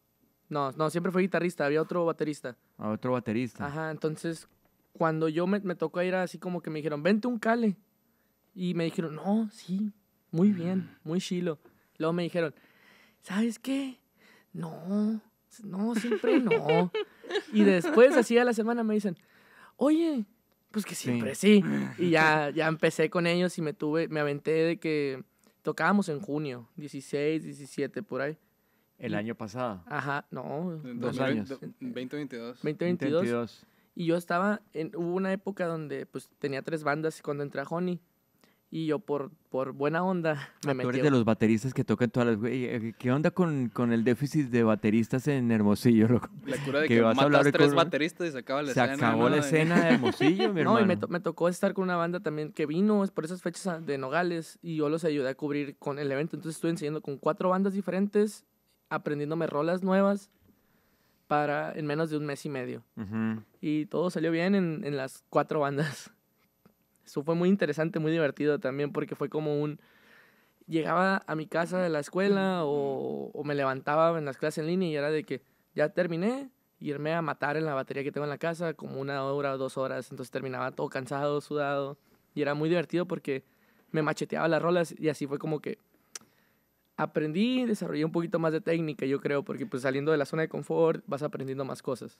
no. No, siempre fue guitarrista, había otro baterista. Ah, otro baterista. Ajá, entonces cuando yo me, me tocó ir así como que me dijeron, vente un cale. Y me dijeron, no, sí, muy mm. bien, muy chilo. Luego me dijeron, ¿sabes qué? No, no, siempre no. <laughs> y después, así a la semana me dicen, oye, pues que siempre sí. <laughs> Y ya, ya empecé con ellos y me tuve, me aventé de que tocábamos en junio, 16, 17, por ahí. El año pasado. Ajá, no. Dos años. 2022. 2022. Y yo estaba, en, hubo una época donde pues tenía tres bandas y cuando entra a Honey, y yo por, por buena onda ah, me metí. de los bateristas que tocan todas las... Eh, ¿Qué onda con, el déficit de bateristas en Hermosillo, La cura de que, a hablar tres bateristas y se la escena. Se acabó la escena de Hermosillo, <laughs> mi hermano. No, y me, tocó estar con una banda también que vino por esas fechas ah, de Nogales y yo los ayudé a cubrir con el evento. Entonces estuve enseñando con cuatro bandas diferentes, aprendiéndome rolas nuevas para en menos de un mes y medio. Y todo salió bien en, en las cuatro bandas. Eso fue muy interesante, muy divertido también porque fue como un... Llegaba a mi casa de la escuela o, o me levantaba en las clases en línea y era de que ya terminé, irme a matar en la batería que tengo en la casa como una hora o dos horas. Entonces terminaba todo cansado, sudado. Y era muy divertido porque me macheteaba las rolas y así fue como que aprendí, desarrollé un poquito más de técnica, yo creo, porque pues saliendo de la zona de confort vas aprendiendo más cosas.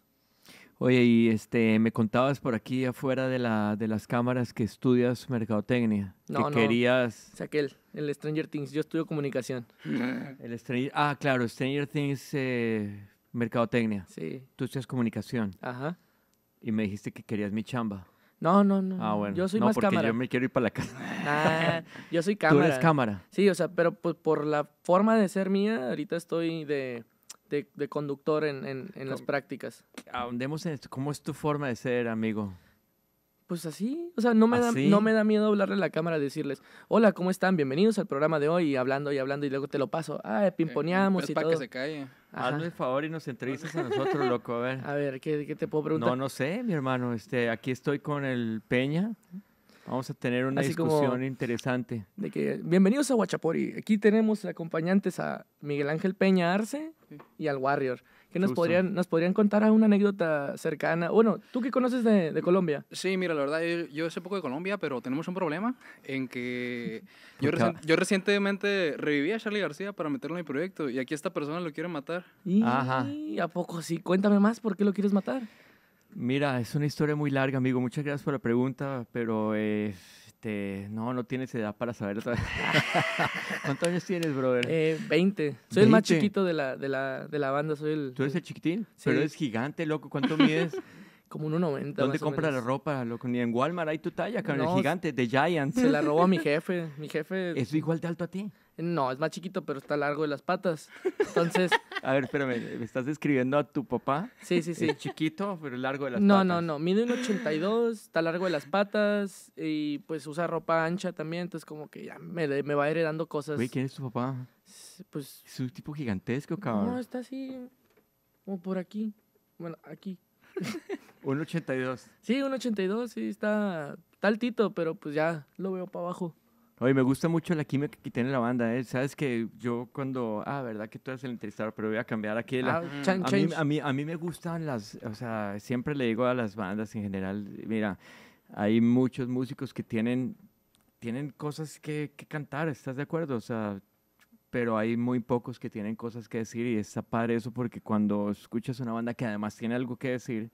Oye, y este, me contabas por aquí afuera de, la, de las cámaras que estudias mercadotecnia. No, que querías. Saqué el, Stranger Things. Yo estudio comunicación. <laughs> el Stranger, ah, claro, Stranger Things, eh, mercadotecnia. Sí. Tú estudias comunicación. Ajá. Y me dijiste que querías mi chamba. No, no, no. Ah, bueno. Yo soy no, más porque cámara. Yo me quiero ir para la casa. Ah, yo soy cámara. <laughs> Tú eres cámara. Sí, o sea, pero pues por la forma de ser mía, ahorita estoy de de, conductor en, en, las prácticas. Ahondemos en esto. ¿Cómo es tu forma de ser, amigo? Pues así, o sea, no me, da, no me da miedo hablarle a la cámara, decirles, hola, ¿cómo están? Bienvenidos al programa de hoy, y hablando y hablando, y luego te lo paso, ah, pimponeamos todo. y para que se calle. Hazme el favor y nos entrevistas a nosotros, loco, a ver. A ver, ¿qué, ¿qué, te puedo preguntar? No, no sé, mi hermano, este, aquí estoy con el Peña, Vamos a tener una discusión interesante. De que, bienvenidos a Huachapori. Aquí tenemos acompañantes a Miguel Ángel Peña Arce y al Warrior. ¿Qué nos podrían, nos podrían contar una anécdota cercana? Bueno, ¿tú qué conoces de, Colombia? Sí, mira, la verdad, yo, sé poco de Colombia, pero tenemos un problema en que <laughs> yo, recientemente reviví a Charlie García para meterlo en mi proyecto y aquí esta persona lo quiere matar. ¿Y Ajá. a poco sí? Cuéntame más, ¿por qué lo quieres matar? Mira, es una historia muy larga, amigo. Muchas gracias por la pregunta, pero este, no, no tienes edad para saber. <laughs> ¿Cuántos años tienes, brother? Eh, 20. Soy el más chiquito de la, de la, de la banda. Soy el, Tú eres el chiquitín, sí. pero eres gigante, loco. ¿Cuánto mides? <laughs> Como 1,90. ¿Dónde compra la ropa? Loco? Ni en Walmart hay tu talla, cabrón. el gigante, de Giant. Se la a mi <laughs> jefe. Mi jefe. ¿Es igual de alto a ti? No, es más chiquito, pero está largo de las patas. Entonces. <laughs> a ver, espérame, ¿me estás describiendo a tu papá? Sí, sí, sí. Es chiquito, pero largo de las patas. No, no, no. Mide un 82, está largo de las patas y pues usa ropa ancha también. Entonces, como que ya me, me va heredando cosas. Güey, ¿quién es tu papá? Pues. Es un tipo gigantesco, cabrón. No, está así. Como por aquí. Bueno, aquí. <laughs> Un 82. Sí, un 82, sí, está, tal altito, pero pues ya lo veo para abajo. Oye, me gusta mucho la química que tiene la banda, ¿eh? Sabes que yo cuando... Ah, verdad que tú eres el entrevistador, pero voy a cambiar aquí. La, ah, a, mí, a, mí, me gustan las... O sea, siempre le digo a las bandas en general, mira, hay muchos músicos que tienen, tienen cosas que, que cantar, ¿estás de acuerdo? O sea, pero hay muy pocos que tienen cosas que decir y está padre eso porque cuando escuchas una banda que además tiene algo que decir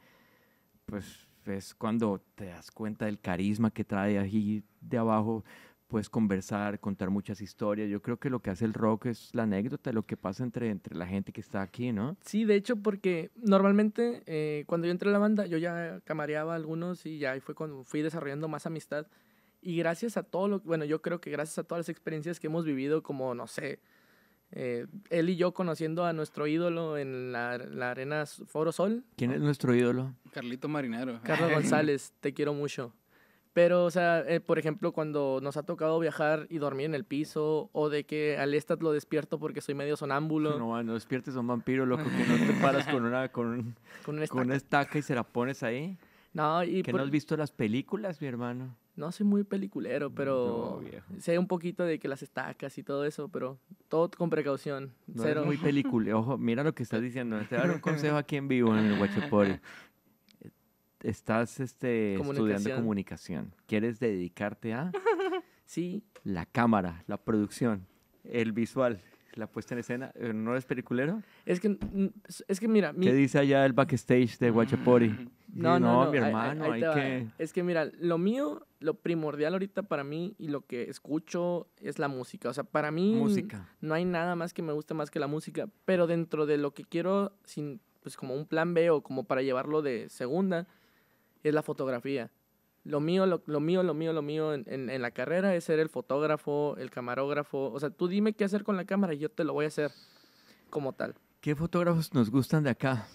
pues es cuando te das cuenta del carisma que trae allí de abajo, puedes conversar, contar muchas historias. Yo creo que lo que hace el rock es la anécdota, lo que pasa entre, entre la gente que está aquí, ¿no? Sí, de hecho, porque normalmente eh, cuando yo entré a la banda, yo ya camareaba a algunos y ya ahí fue cuando fui desarrollando más amistad. Y gracias a todo lo, bueno, yo creo que gracias a todas las experiencias que hemos vivido, como, no sé, eh, él y yo conociendo a nuestro ídolo en la, arena Foro Sol. ¿Quién es nuestro ídolo? Carlito Marinero. Carlos <laughs> González, te quiero mucho. Pero, o sea, eh, por ejemplo, cuando nos ha tocado viajar y dormir en el piso, o de que al Estat lo despierto porque soy medio sonámbulo. No, no despiertes a un vampiro, loco, que no te paras con una, <laughs> estaca. y se la pones ahí. No, y. Que no has visto las películas, mi hermano. No soy muy peliculero, pero sé un poquito de que las estacas y todo eso, pero todo con precaución. No muy peliculero. <laughs> Ojo, mira lo que estás diciendo. Te voy a dar un <laughs> consejo aquí en vivo en el Estás este, estudiando comunicación. ¿Quieres dedicarte a? <laughs> Sí. La cámara, la producción, el visual la puesta en escena, eh, ¿no eres peliculero? Es que, mm, es que mira... ¿Qué dice allá el backstage de Guachapori? No, no, no, no, mi hermano, Es que mira, lo mío lo primordial ahorita para mí y lo que escucho es la música. O sea, para mí no hay nada más que me guste más que la música, pero dentro de lo que quiero, sin, pues como un plan B o como para llevarlo de segunda, es la fotografía. Lo mío, lo, mío, lo mío, lo mío en, en, la carrera es ser el fotógrafo, el camarógrafo. O sea, tú dime qué hacer con la cámara y yo te lo voy a hacer como tal. ¿Qué fotógrafos nos gustan de acá?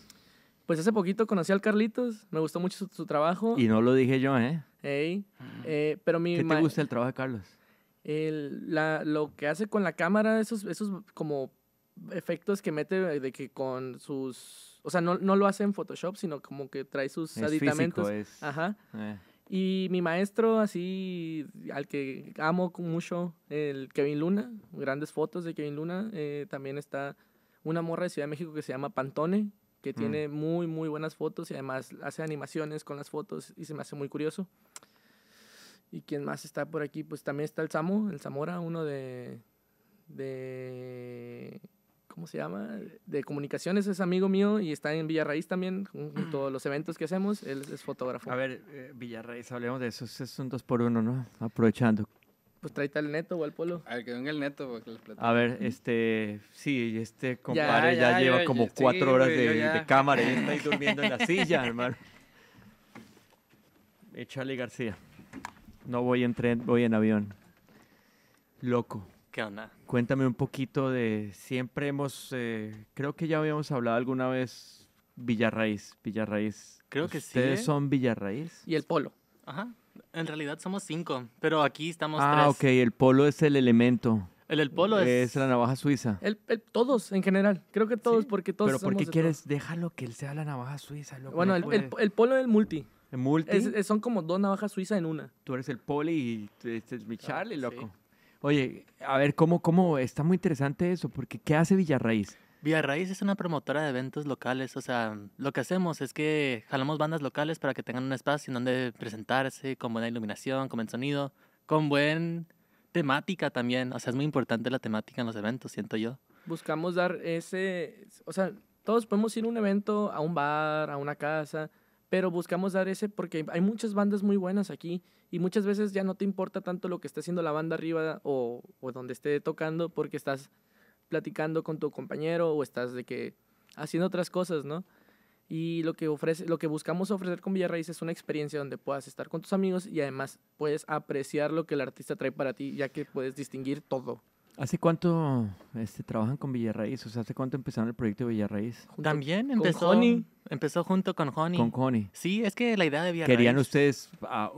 Pues hace poquito conocí al Carlitos, me gustó mucho su, trabajo. Y no lo dije yo, ¿eh? Ey, mm. eh, pero mi ¿Qué te gusta el trabajo de Carlos? lo que hace con la cámara, esos, esos como efectos que mete de que con sus... O sea, no, lo hace en Photoshop, sino como que trae sus es aditamentos. es, Ajá. Eh. Y mi maestro, así, al que amo mucho, el Kevin Luna, grandes fotos de Kevin Luna. Eh, también está una morra de Ciudad de México que se llama Pantone, que mm. tiene muy, muy buenas fotos y además hace animaciones con las fotos y se me hace muy curioso. ¿Y quien más está por aquí? Pues también está el Samo, el Zamora, uno de, ¿cómo se llama? De comunicaciones, es amigo mío y está en Villarraíz también, con todos <clears throat> los eventos que hacemos, él es fotógrafo. A ver, eh, Villarraíz, hablemos de esos dos por uno, ¿no? Aprovechando, pues tráete tal neto o al polo. A ah, ver, quedó en el neto. a ver, este, sí, este compadre ya, lleva como cuatro horas de, cámara y está ahí durmiendo en la silla, hermano. <laughs> Charlie García. No voy en tren, voy en avión. Loco. ¿Qué onda? Cuéntame un poquito de. Siempre hemos. Eh, creo que ya habíamos hablado alguna vez Villarraíz. Villarraíz. Creo que sí. Ustedes ¿eh? son Villarraíz. Y el polo. Ajá. En realidad somos cinco, pero aquí estamos ah, tres. Ah, ok, el polo es el elemento. El, polo es... Es la navaja suiza. El, todos, en general. Creo que todos, porque todos Pero ¿por qué quieres? Déjalo que él sea la navaja suiza. bueno, el, el, polo del multi. ¿El multi? son como dos navajas suizas en una. Tú eres el poli y este es mi ah, Charlie, loco. Oye, a ver, ¿cómo, ¿cómo? Está muy interesante eso, porque ¿qué hace Villarraíz? Vía Raíz es una promotora de eventos locales, o sea, mm, lo que hacemos es que jalamos bandas locales para que tengan un espacio en donde presentarse, con buena iluminación, con buen sonido, con buena temática también, o sea, es muy importante la temática en los eventos, siento yo. Buscamos dar ese, o sea, todos podemos ir a un evento, a un bar, a una casa, pero buscamos dar ese porque hay muchas bandas muy buenas aquí y muchas veces ya no te importa tanto lo que esté haciendo la banda arriba o donde esté tocando porque estás platicando con tu compañero o estás de que haciendo otras cosas, ¿no? Y lo que, ofrece, lo que buscamos ofrecer con Villarraíz es una experiencia donde puedas estar con tus amigos y además puedes apreciar lo que el artista trae para ti, ya que puedes distinguir todo. ¿Hace cuánto este, trabajan con Villarraíz? O sea, ¿hace cuánto empezaron el proyecto de Villarraíz? También empezó, Honey? empezó junto con Honey. Con Honey. Sí, es que la idea de Villarraíz... Querían ustedes, ah,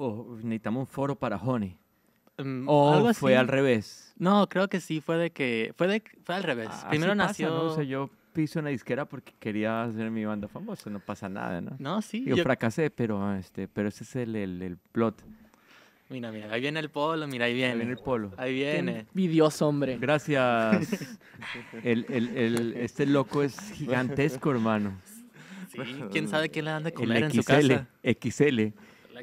necesitamos un foro para Honey. Mm, ¿O fue al revés? No, creo que sí, fue de que. Fue, de, fue al revés. Ah, Primero nació. yo piso una disquera porque quería hacer mi banda famosa, no pasa nada, ¿no? No, sí. yo fracasé, pero, este, pero ese es el, el, plot. Mira, mira, ahí viene el polo, mira, ahí viene. Ahí viene el polo. Ahí viene. Dios, hombre. Gracias. <laughs> este loco es gigantesco, hermano. quién sabe quién le anda a comer en XL, su casa. XL.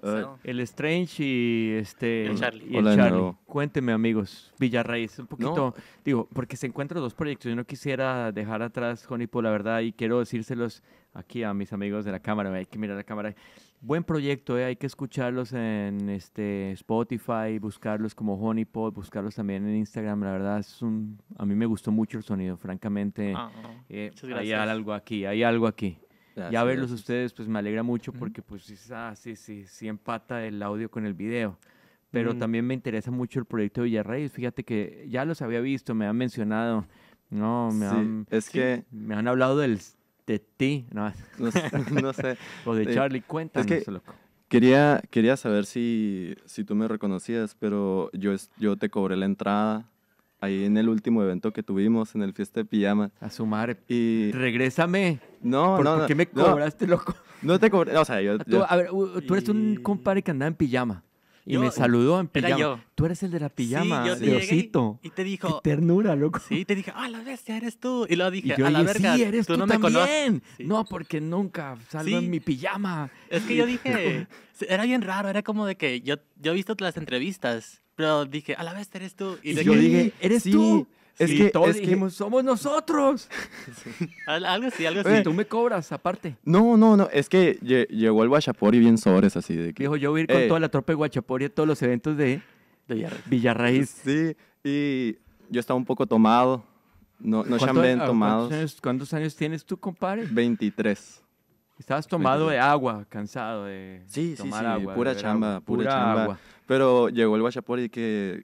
Ah, el Strange y este el Charlie. Cuénteme, amigos. Villarraíz, un poquito, digo, porque se encuentran dos proyectos. Yo no quisiera dejar atrás, Honeypot, la verdad, y quiero decírselos aquí a mis amigos de la cámara. Hay que mirar la cámara. Buen proyecto, eh, hay que escucharlos en este Spotify, buscarlos como Honeypot, buscarlos también en Instagram. La verdad, es un, a mí me gustó mucho el sonido, francamente. Ah, eh, hay algo aquí, hay algo aquí ya verlos ustedes, pues me alegra mucho porque pues ah, sí, sí, sí empata el audio con el video. Pero mm. también me interesa mucho el proyecto de Villarreyes. Fíjate que ya los había visto, me han mencionado. No, me sí, han, es que me han hablado del de ti, no, no, <laughs> no sé. <laughs> o de Charlie, cuéntanos, loco. Quería, quería saber si, si tú me reconocías, pero yo, yo te cobré la entrada ahí en el último evento que tuvimos, en el Fiesta de Pijama. A su madre. Y... Regrésame. No, no, no. ¿Por qué me cobraste, loco? No te cobré, o sea, yo... Tú, A ver, tú eres un compadre que andaba en pijama. Y me saludó en pijama. Era yo. Tú eres el de la pijama, sí, yo te Diosito. Y, te dijo. Qué ternura, loco. Sí, te dije, ah, oh, la bestia, eres tú. Y luego dije, a la verga. eres tú, no me conoces. No, porque nunca salgo en mi pijama. Es que yo <laughs> dije, era bien raro, era como de que yo, yo he visto las entrevistas pero dije, a la vez eres tú. Y, yo dije, eres tú. Es que todos es que... somos nosotros. <laughs> Algo así, algo así. tú me cobras, aparte. No, no, no. Es que llegó el Guachapori bien sobres, así de que. Dijo, yo voy a ir con eh. toda la tropa de Guachapori a todos los eventos de, de Villarraíz. Sí, y yo estaba un poco tomado. No, no tomado. tomados. ¿cuántos años, tienes tú, compadre? 23. Estabas tomado de agua, cansado de sí, tomar sí, sí, Pura chamba, pura, chamba. Agua. Pero llegó el guachapor y que,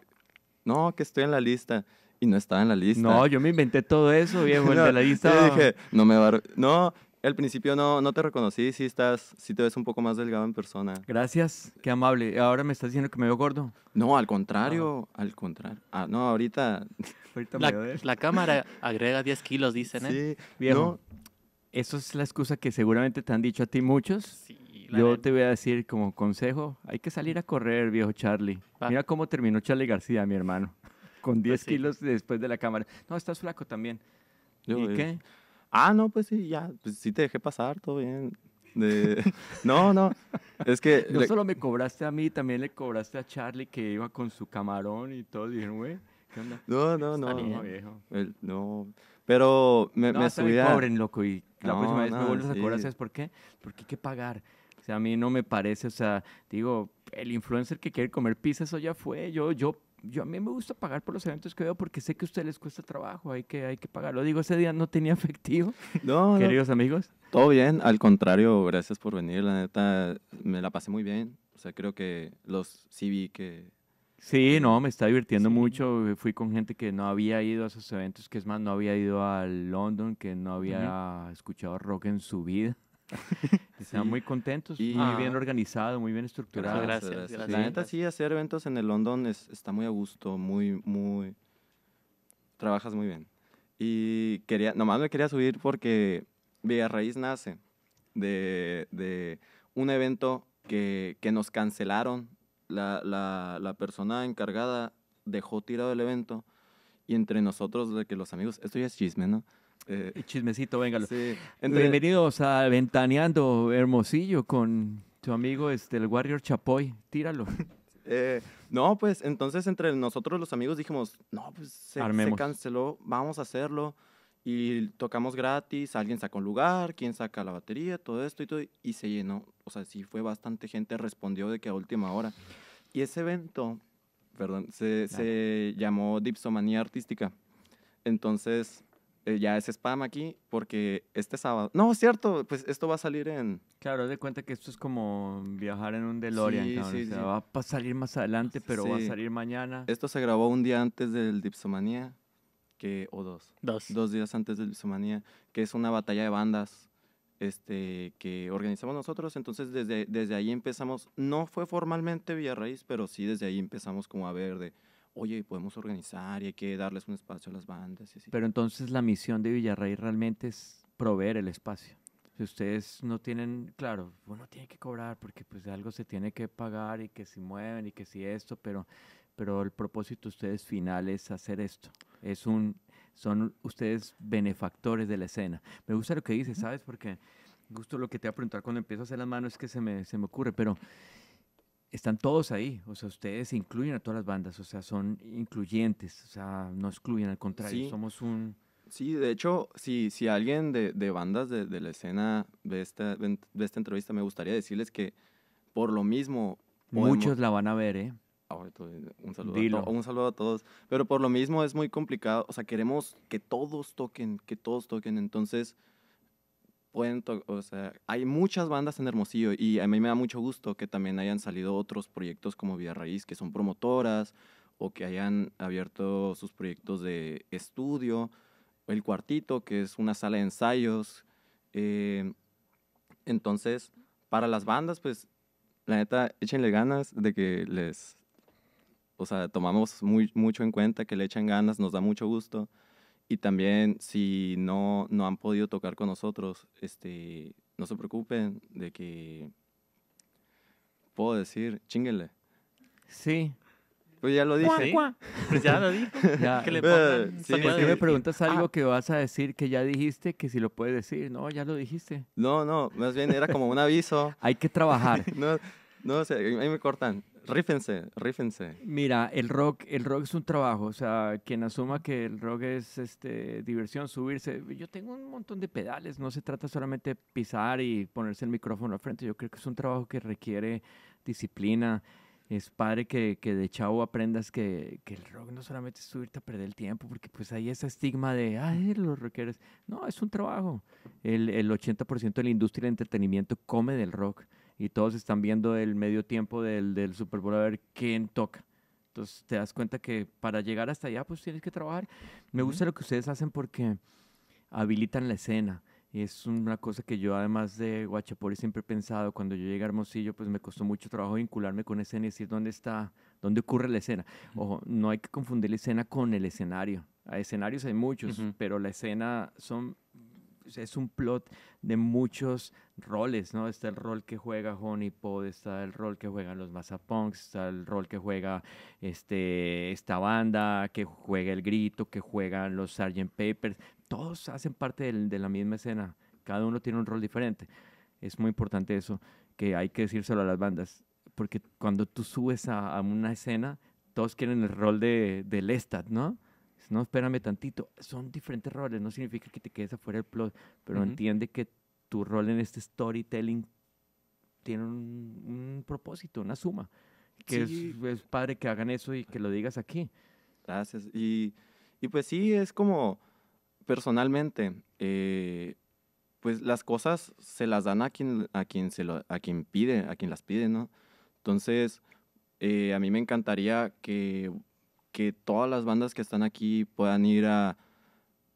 no, que estoy en la lista. Y no estaba en la lista. No, yo me inventé todo eso, <laughs> viejo, el la lista. dije, no me No, al principio no, no te reconocí, si estás, si te ves un poco más delgado en persona. Gracias, qué amable. Ahora me estás diciendo que me veo gordo. No, al contrario, ah. al contrario. Ah, no, ahorita. <laughs> ahorita la, la, cámara agrega 10 kilos, dicen, ¿eh? Sí, viejo. Eso es la excusa que seguramente te han dicho a ti muchos. Sí. Yo te voy a decir como consejo, hay que salir a correr, viejo Charlie. Mira cómo terminó Charlie García, mi hermano, <laughs> con 10 pues kilos después de la cámara. No, estás flaco también. ¿Y qué? Ah, no, pues sí, ya, pues sí te dejé pasar, todo bien. <laughs> No, no, es que... No solo me cobraste a mí, también le cobraste a Charlie que iba con su camarón y todo. Dijeron, güey, ¿qué onda? No, no, no. no, viejo. El, no, pero me, no, me No, no, cobren, loco, y la no, próxima vez me vuelves a cobrar, ¿sabes por qué? Porque hay que pagar a mí no me parece, o sea, digo, el influencer que quiere comer pizza, eso ya fue, yo, yo yo a mí me gusta pagar por los eventos que veo porque sé que a ustedes les cuesta trabajo, hay que, hay que pagarlo. Digo, ese día no tenía <laughs> efectivo. No, queridos amigos. Todo bien, al contrario, gracias por venir, la neta, me la pasé muy bien. O sea, creo que los sí vi que... Sí, eh, no, me está divirtiendo mucho. Fui con gente que no había ido a esos eventos, que es más, no había ido a London, que no había escuchado rock en su vida. <laughs> Están muy contentos, y, muy ah. bien organizado, muy bien estructurado. Gracias, gracias, La neta sí, hacer eventos en el London está muy a gusto, muy, muy... Trabajas muy bien. Y quería, nomás me quería subir porque Villarraíz nace de, de un evento que, que nos cancelaron. La, la, la persona encargada dejó tirado el evento y entre nosotros, de que los amigos, esto ya es chisme, ¿no? eh, chismecito, véngalo. Eh, bienvenidos a Ventaneando Hermosillo con tu amigo este, el Warrior Chapoy. Tíralo. <laughs> Eh, no, pues entonces entre nosotros los amigos dijimos, no, pues se, canceló, vamos a hacerlo. Y tocamos gratis, alguien sacó un lugar, quien saca la batería, todo esto y todo. Y se llenó, o sea, sí fue bastante gente, respondió de que a última hora. Y ese evento, perdón, se, se llamó Dipsomanía Artística. Entonces, eh, ya es spam aquí, porque este sábado. No, es cierto, pues esto va a salir en. Claro, de cuenta que esto es como viajar en un DeLorean, sí, Sí, va a salir más adelante, pero va a salir mañana. Esto se grabó un día antes del Dipsomanía, que, o dos. Dos. Dos días antes del Dipsomanía, que es una batalla de bandas este, que organizamos nosotros. Entonces, desde, desde ahí empezamos, no fue formalmente Villarraíz, pero sí desde ahí empezamos como a ver de oye, podemos organizar y hay que darles un espacio a las bandas. Pero entonces la misión de Villarrey realmente es proveer el espacio. Si ustedes no tienen, claro, uno tiene que cobrar porque pues algo se tiene que pagar y que si mueven y que si esto, pero, pero el propósito de ustedes final es hacer esto. Es un, son ustedes benefactores de la escena. Me gusta lo que dices, ¿sabes? Porque gusto lo que te voy a preguntar cuando empiezo a hacer las manos es que se me, se me ocurre, pero están todos ahí, o sea, ustedes incluyen a todas las bandas, o sea, son incluyentes, o sea, no excluyen, al contrario, somos un... Sí, de hecho, si, si alguien de, bandas de, la escena de esta, esta entrevista, me gustaría decirles que por lo mismo... Muchos la van a ver, ¿eh? Un saludo, un saludo a todos. Pero por lo mismo es muy complicado, o sea, queremos que todos toquen, que todos toquen, entonces pueden, o sea, hay muchas bandas en Hermosillo y a mí me da mucho gusto que también hayan salido otros proyectos como Vía Raíz, que son promotoras o que hayan abierto sus proyectos de estudio, el cuartito, que es una sala de ensayos. Eh, entonces, para las bandas, pues, la neta, échenle ganas de que les, o sea, tomamos muy, mucho en cuenta que le echen ganas, nos da mucho gusto. Y también si no, no han podido tocar con nosotros, este, no se preocupen de que puedo decir, chinguenle. Sí. Pues ya lo dije. Pues ya lo dije. <laughs> Ya. Que le sí, me preguntas algo ah. que vas a decir que ya dijiste que si lo puedes decir? No, ya lo dijiste. No, no, más bien era como un aviso. <laughs> Hay que trabajar. <laughs> no, no ahí me cortan. Rífense, rífense. Mira, el rock, el rock es un trabajo. O sea, quien asuma que el rock es este, diversión, subirse. Yo tengo un montón de pedales. No se trata solamente de pisar y ponerse el micrófono al frente. Yo creo que es un trabajo que requiere disciplina. Es padre que, de chavo aprendas que, el rock no solamente es subirte a perder el tiempo, porque pues hay ese estigma de, ay, los rockeros. No, es un trabajo. El, el 80% de la industria del entretenimiento come del rock y todos están viendo el medio tiempo del, del Super Bowl a ver quién toca. Entonces te das cuenta que para llegar hasta allá pues tienes que trabajar. Me gusta lo que ustedes hacen porque habilitan la escena. Y es una cosa que yo además de Guachapori siempre he pensado, cuando yo llegué a Hermosillo, pues me costó mucho trabajo vincularme con escena y decir dónde está, dónde ocurre la escena. Ojo, no hay que confundir la escena con el escenario. A escenarios hay muchos, pero la escena son es un plot de muchos roles, ¿no? Está el rol que juega Honey Pod, está el rol que juegan los Mazapunks, está el rol que juega este, esta banda, que juega El Grito, que juegan los Sgt. Papers. Todos hacen parte de la misma escena. Cada uno tiene un rol diferente. Es muy importante eso, que hay que decírselo a las bandas. Porque cuando tú subes a, una escena, todos quieren el rol de, del Lestat, ¿no? no, espérame tantito, son diferentes roles, no significa que te quedes afuera del plot, pero entiende que tu rol en este storytelling tiene un, propósito, una suma, que sí. es, es, padre que hagan eso y que lo digas aquí. Gracias, y, pues sí, es como personalmente, eh, pues las cosas se las dan a quien, a quien, se lo, a quien pide, a quien las pide, ¿no? Entonces, eh, a mí me encantaría que que todas las bandas que están aquí puedan ir a,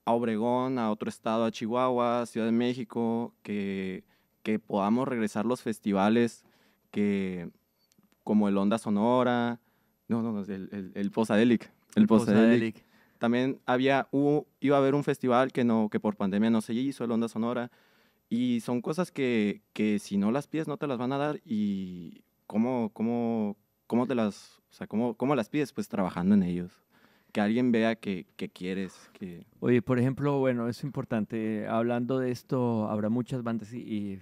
Obregón, a otro estado, a Chihuahua, Ciudad de México, que, que podamos regresar los festivales que, como el Onda Sonora, no, no, no el, el, el Posadelic. El, el Posadelic. También había, iba a haber un festival que, no, que por pandemia no se hizo, el Onda Sonora. Y son cosas que, si no las pides no te las van a dar y cómo, cómo, cómo te las o sea, ¿cómo, las pides? Pues trabajando en ellos. Que alguien vea que, que quieres. Que... Oye, por ejemplo, bueno, es importante. Hablando de esto, habrá muchas bandas y,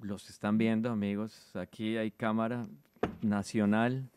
los están viendo, amigos. Aquí hay cámara nacional.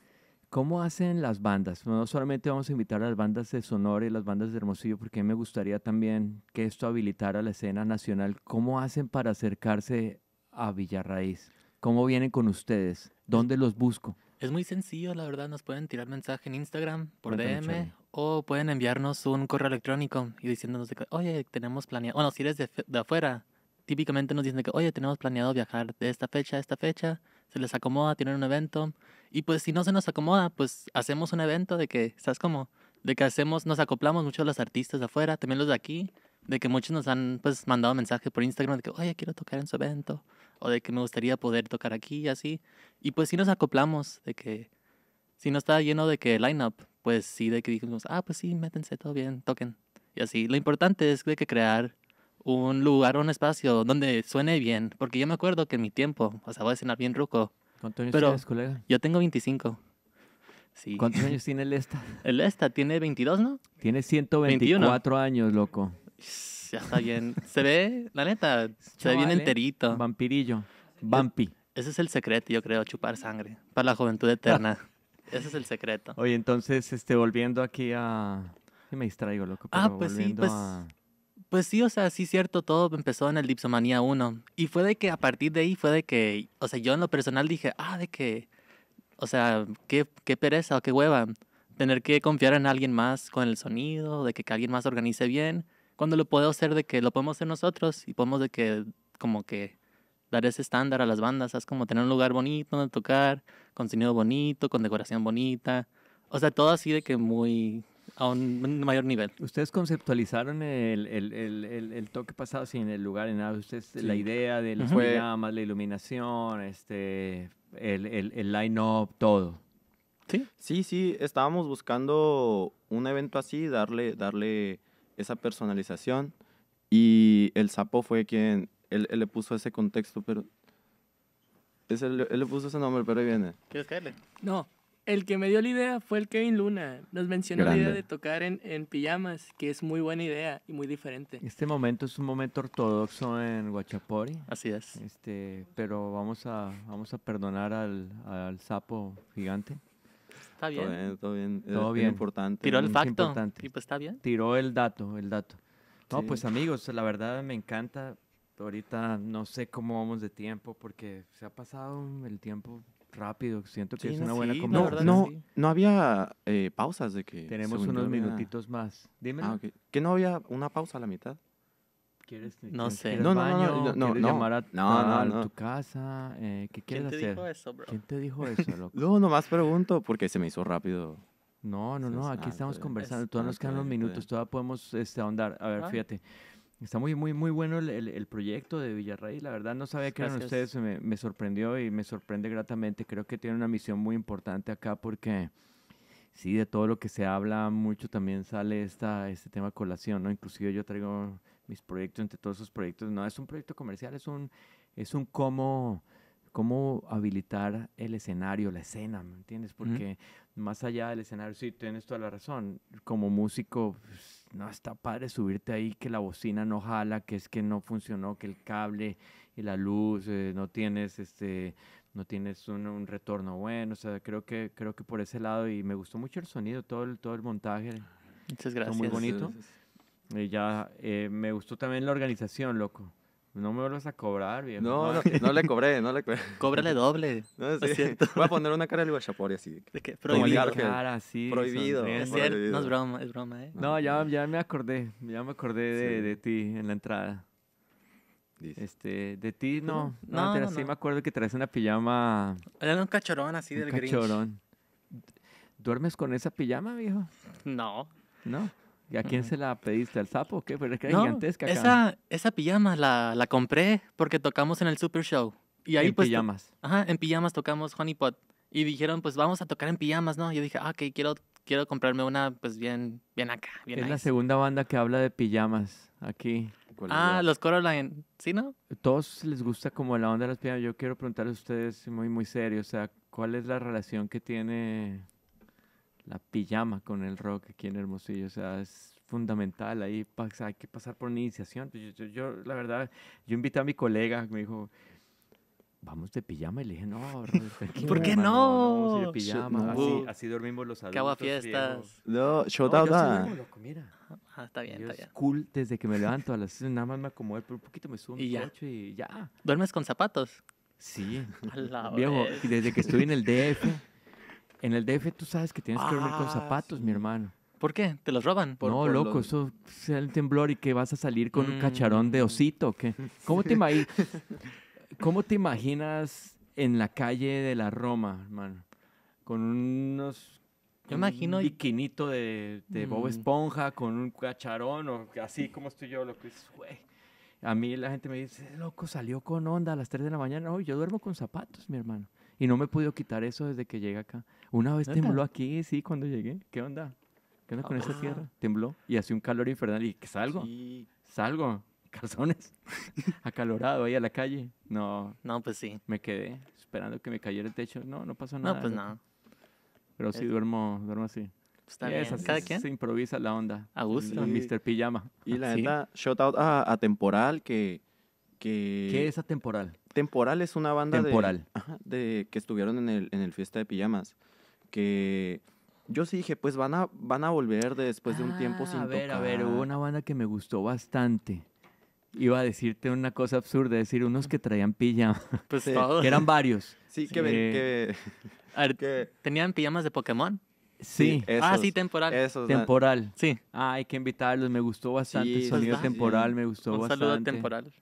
¿Cómo hacen las bandas? No solamente vamos a invitar a las bandas de Sonora y las bandas de Hermosillo, porque me gustaría también que esto habilitara la escena nacional. ¿Cómo hacen para acercarse a Villarraíz? ¿Cómo vienen con ustedes? ¿Dónde los busco? Es muy sencillo, la verdad. Nos pueden tirar mensaje en Instagram por DM o pueden enviarnos un correo electrónico y diciéndonos de que, oye, tenemos planeado. Bueno, si eres de, afuera, típicamente nos dicen que, oye, tenemos planeado viajar de esta fecha a esta fecha. Se les acomoda, tienen un evento. Y pues si no se nos acomoda, pues hacemos un evento de que, estás como De que hacemos, nos acoplamos mucho a los artistas de afuera, también los de aquí. De que muchos nos han pues mandado mensaje por Instagram de que, oye, quiero tocar en su evento o de que me gustaría poder tocar aquí y así. Y pues si nos acoplamos, de que si no está lleno de que line-up, pues sí, de que dijimos, ah, pues sí, métense, todo bien, toquen. Y así, lo importante es de que crear un lugar, un espacio donde suene bien, porque yo me acuerdo que en mi tiempo, o sea, voy a cenar bien ruco. ¿Cuántos años pero tienes, colega? Yo tengo 25. ¿Cuántos <laughs> años tiene el ESTA? El ESTA tiene 22, ¿no? Tiene 124 años, loco. Ya está bien. Se ve, la neta, se ve bien enterito. Vampirillo. Vampi. Ese es el secreto, yo creo, chupar sangre. Para la juventud eterna. <laughs> Ese es el secreto. Oye, entonces, este, volviendo aquí a. me distraigo, loco. Ah, pero ah, pues sí, pues. Pues sí, o sea, sí cierto, todo empezó en el Dipsomanía 1. Y fue de que a partir de ahí fue de que, o sea, yo en lo personal dije, ah, de que, o sea, qué, pereza o qué hueva tener que confiar en alguien más con el sonido, de que, que alguien más organice bien cuando lo puedo hacer de que lo podemos hacer nosotros y podemos de que como que dar ese estándar a las bandas, es como tener un lugar bonito donde tocar, con sonido bonito, con decoración bonita, o sea, todo así de que muy a un mayor nivel. Ustedes conceptualizaron el, el, el, el toque pasado sin el lugar en nada. Ustedes, la idea de los programas, la iluminación, este, el, line-up, todo. Sí. Sí, sí, estábamos buscando un evento así, darle, darle esa personalización y el sapo fue quien, él, le puso ese contexto, pero... él le puso ese nombre, pero ahí viene. ¿Quieres caerle? No, el que me dio la idea fue el Kevin Luna. Nos mencionó la idea de tocar en, pijamas, que es muy buena idea y muy diferente. Este momento es un momento ortodoxo en Guachapori. Así es. Este, pero vamos a, vamos a perdonar al, al sapo gigante. Está bien. Todo bien, todo bien. Importante. Tiró el facto. pues está bien. Tiró el dato, el dato. No, pues amigos, la verdad me encanta. Ahorita no sé cómo vamos de tiempo porque se ha pasado el tiempo rápido. Siento que es una buena conversación. No, no, había eh, pausas de que... Tenemos unos minutitos más. Dime. Ah, ¿Que no había una pausa a la mitad? ¿Quieres no sé. No, no, no, llamar a, tu casa? Eh, ¿Qué quieres hacer? ¿Quién te dijo eso, bro? ¿Quién te dijo eso, <laughs> loco? no, nomás pregunto porque se me hizo rápido. No, no, no, aquí estamos conversando. Todavía nos quedan los minutos, todavía podemos este, ahondar. A ver, fíjate. Está muy, muy, muy bueno el, proyecto de Villarrey. La verdad, no sabía que eran ustedes. Me, sorprendió y me sorprende gratamente. Creo que tiene una misión muy importante acá porque, sí, de todo lo que se habla mucho también sale esta, este tema colación, ¿no? Inclusive yo traigo mis proyectos, entre todos esos proyectos, no es un proyecto comercial, es un, es un cómo, cómo habilitar el escenario, la escena, ¿me entiendes? Porque más allá del escenario, sí, tienes toda la razón, como músico, pues, no está padre subirte ahí que la bocina no jala, que es que no funcionó, que el cable y la luz, eh, no tienes este no tienes un, retorno bueno, o sea, creo que, creo que por ese lado, y me gustó mucho el sonido, todo el, todo el montaje. Muchas gracias. muy bonito. Gracias. Y ya eh, me gustó también la organización, loco. No me vuelvas a cobrar, viejo. No, no, le cobré, no le cobré. Cóbrale doble. <laughs> No, sí. Voy a poner una cara de guachapori así. ¿De qué? Prohibido. Cara, sí, prohibido. es no es broma, es broma, ¿eh? No, ya, ya me acordé, ya me acordé de, de, ti en la entrada. Este, de ti no, no, no, sí me acuerdo que traes una pijama. Era un cachorón así un del cachorón. ¿Duermes con esa pijama, viejo? No. ¿No? ¿Y a quién se la pediste? ¿Al sapo o qué? Pero es que no, gigantesca. Acá. Esa, esa pijama la, compré porque tocamos en el Super Show. Y ahí en pues pijamas. Ajá, en pijamas tocamos Honeypot. Y dijeron, pues vamos a tocar en pijamas, ¿no? Yo dije, ah, ok, quiero, quiero comprarme una, pues bien, bien acá. Bien es la segunda banda que habla de pijamas aquí. Ah, los Coraline, ¿sí, no? Todos les gusta como la onda de las pijamas. Yo quiero preguntarles a ustedes, muy, muy serio, o sea, ¿cuál es la relación que tiene la pijama con el rock aquí en Hermosillo. O sea, es fundamental ahí, hay que pasar por una iniciación. Yo, yo, la verdad, yo invité a mi colega, me dijo, vamos de pijama. Y le dije, no, <laughs> ¿por qué no? de pijama. Así, así, dormimos los adultos. Cabo fiestas. No, shout no, out. Yo loco, mira. Ah, está bien, está bien. cool desde que me levanto a las nada más me acomodo, pero un poquito me subo y ya. y ya. ¿Duermes con zapatos? Sí. <laughs> A Viejo, desde que estuve en el DF en el DF tú sabes que tienes que dormir con ah, zapatos, mi hermano. ¿Por qué? ¿Te los roban? no, loco, eso es el temblor y que vas a salir con un mm. cacharón de osito. ¿Cómo, te <laughs> ¿Cómo te imaginas en la calle de la Roma, hermano? Con unos yo imagino. Un de, de Bob mm. Esponja con un cacharón o así como estoy yo, lo que es, A mí la gente me dice, loco, salió con onda a las 3 de la mañana. No, yo duermo con zapatos, mi hermano. Y no me he quitar eso desde que llegué acá. Una vez tembló aquí, sí, cuando llegué. ¿Qué onda? ¿Qué onda con esa ah. tierra? Tembló y hacía un calor infernal. Y que salgo, salgo, <laughs> calzones, <laughs> acalorado ahí a la calle. No. No, pues sí. Me quedé esperando que me cayera el techo. No, no pasó nada. Pues no, pues nada. Pero sí duermo, duermo así. Pues está bien Cada quien. Se improvisa la onda. A gusto. Mr. Pijama. Y la shout out a, a temporal que, que... ¿Qué es atemporal? Temporal es una banda De, que estuvieron en el, en el Fiesta de Pijamas. Que yo sí dije, pues van a, van a volver después de un tiempo ah, sin A ver, a ver, hubo una banda que me gustó bastante. Iba a decirte una cosa absurda, decir unos que traían pijamas, Pues <laughs> Que eran varios. Sí, Que, eh, que, ¿Tenían pijamas de Pokémon? Sí. ah, sí, temporal. temporal. Sí. Ah, hay que invitarlos, me gustó bastante el sonido temporal, me gustó bastante. Un saludo temporal.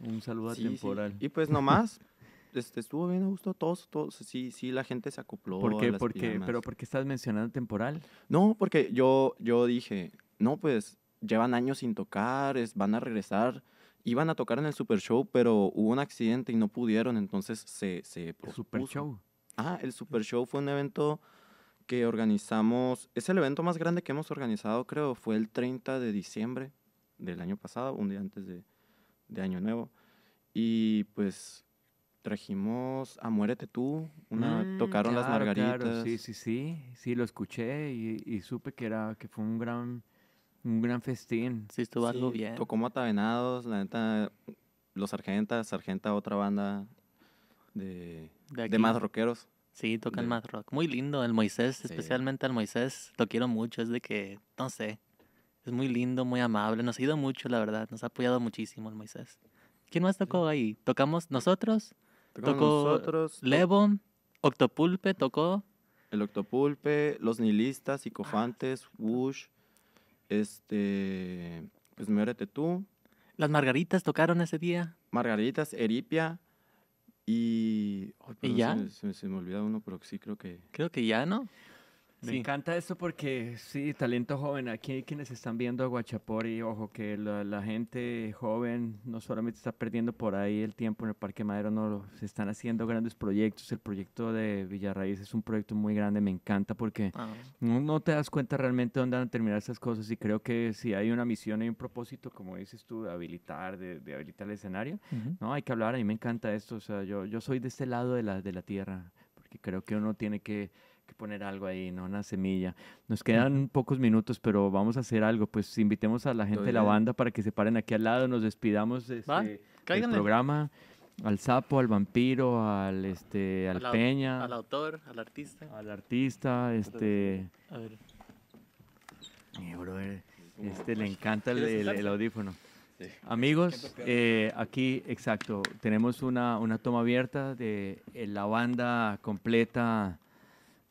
Un saludo a temporal. Y pues nomás, <laughs> este, estuvo bien a gusto, todos, todos, sí, sí, la gente se acopló. ¿Por qué? porque, ¿Pero por qué estás mencionando temporal? No, porque yo, yo dije, no, pues llevan años sin tocar, van a regresar. Iban a tocar en el Super Show, pero hubo un accidente y no pudieron, entonces se... se el Super Show. Ah, el Super Show fue un evento que organizamos, es el evento más grande que hemos organizado, creo, fue el 30 de diciembre del año pasado, un día antes de, de Año Nuevo. Y pues trajimos a Muérete tú, una, mm, tocaron las margaritas. sí, sí, sí, sí, lo escuché y, supe que era, que fue un gran, un gran festín. Sí, estuvo algo bien. Tocó Matavenados, la neta, Los Sargentas, Sargenta, otra banda de, de, más rockeros. Sí, tocan más rock. Muy lindo, el Moisés, especialmente El Moisés, lo quiero mucho, es de que, no sé, es muy lindo, muy amable, nos ha ido mucho, la verdad, nos ha apoyado muchísimo el Moisés. ¿Quién más tocó ahí? Tocamos nosotros, tocó nosotros, Levo, Octopulpe tocó. El Octopulpe, Los Nihilistas, Psicofantes, ah, Wush, este, pues Muérete tú. Las Margaritas tocaron ese día. Margaritas, Eripia y... ¿Y ya? Se, me olvida uno, pero sí creo que... Creo que ya, ¿no? Me encanta esto porque, sí, talento joven. Aquí hay quienes están viendo a Guachapor ojo, que la, gente joven no solamente está perdiendo por ahí el tiempo en el Parque Madero, no, se están haciendo grandes proyectos. El proyecto de Villarraíz es un proyecto muy grande, me encanta porque ah. no, te das cuenta realmente dónde van a terminar esas cosas y creo que si hay una misión y un propósito, como dices tú, de habilitar, de, habilitar el escenario, no, hay que hablar. A mí me encanta esto, o sea, yo, yo soy de este lado de la, de la tierra porque creo que uno tiene que que poner algo ahí, ¿no? Una semilla. Nos quedan pocos minutos, pero vamos a hacer algo. Pues invitemos a la gente de la banda para que se paren aquí al lado, nos despidamos este, del programa. Al sapo, al vampiro, al este, al, peña. Al autor, al artista. Al artista, este. A ver. Eh, este le encanta el, audífono. Amigos, eh, aquí, exacto, tenemos una, una, toma abierta de eh, la banda completa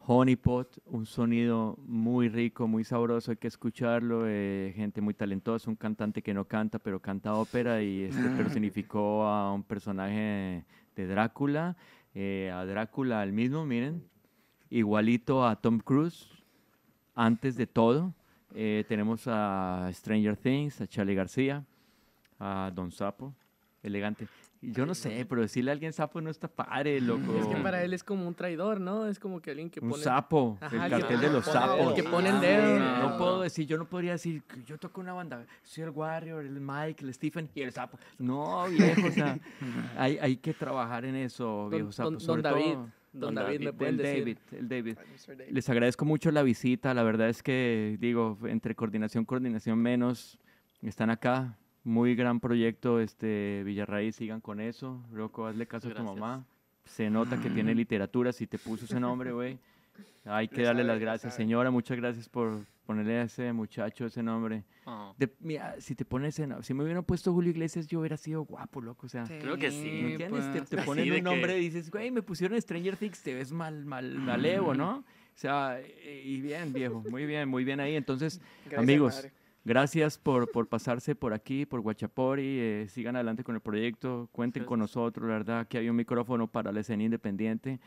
honeypot, un sonido muy rico, muy sabroso, hay que escucharlo, eh, gente muy talentosa, un cantante que no canta, pero canta ópera y este personificó <laughs> a un personaje de Drácula, eh, a Drácula al mismo, miren, igualito a Tom Cruise, antes de todo, eh, tenemos a Stranger Things, a Charlie García, a Don Sapo, elegante. Yo no sé, pero decirle a alguien sapo no está padre, loco. Es que para él es como un traidor, ¿no? Es como que alguien que pone... Un sapo, el cartel de los sapos. El que pone el dedo. No, puedo decir, yo no podría decir, que yo toco una banda, soy el Warrior, el Mike, el Stephen y el sapo. No, viejo, o sea, <laughs> hay, que trabajar en eso, viejo sapo. Don, David. Don, David, me pueden el decir. David, el David. Les agradezco mucho la visita. La verdad es que, digo, entre coordinación, coordinación menos, están acá muy gran proyecto, este, Villarraíz, sigan con eso. loco hazle caso a tu mamá. Se nota que tiene <laughs> literatura, si te puso ese nombre, güey. Hay que darle las gracias, señora. Muchas gracias por ponerle a ese muchacho ese nombre. Oh. mira, si te pones si me hubieran puesto Julio Iglesias, yo hubiera sido guapo, loco. O sea, creo que sí. Te, pues. te <laughs> ponen un nombre y dices, güey, me pusieron Stranger Things, te ves mal, mal, malevo, ¿no? O sea, y bien, viejo. Muy bien, muy bien ahí. Entonces, amigos. Gracias por, por pasarse por aquí, por Guachapori. Eh, sigan adelante con el proyecto. Cuenten con nosotros. La verdad Aquí hay un micrófono para la escena independiente.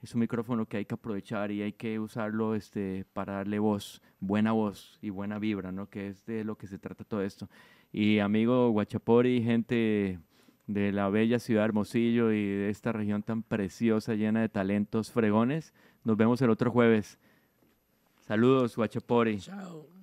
Es un micrófono que hay que aprovechar y hay que usarlo este, para darle voz, buena voz y buena vibra, ¿no? Que es de lo que se trata todo esto. Y amigo Guachapori, gente de la bella ciudad Hermosillo y de esta región tan preciosa, llena de talentos fregones, nos vemos el otro jueves. Saludos, Guachapori. Chao.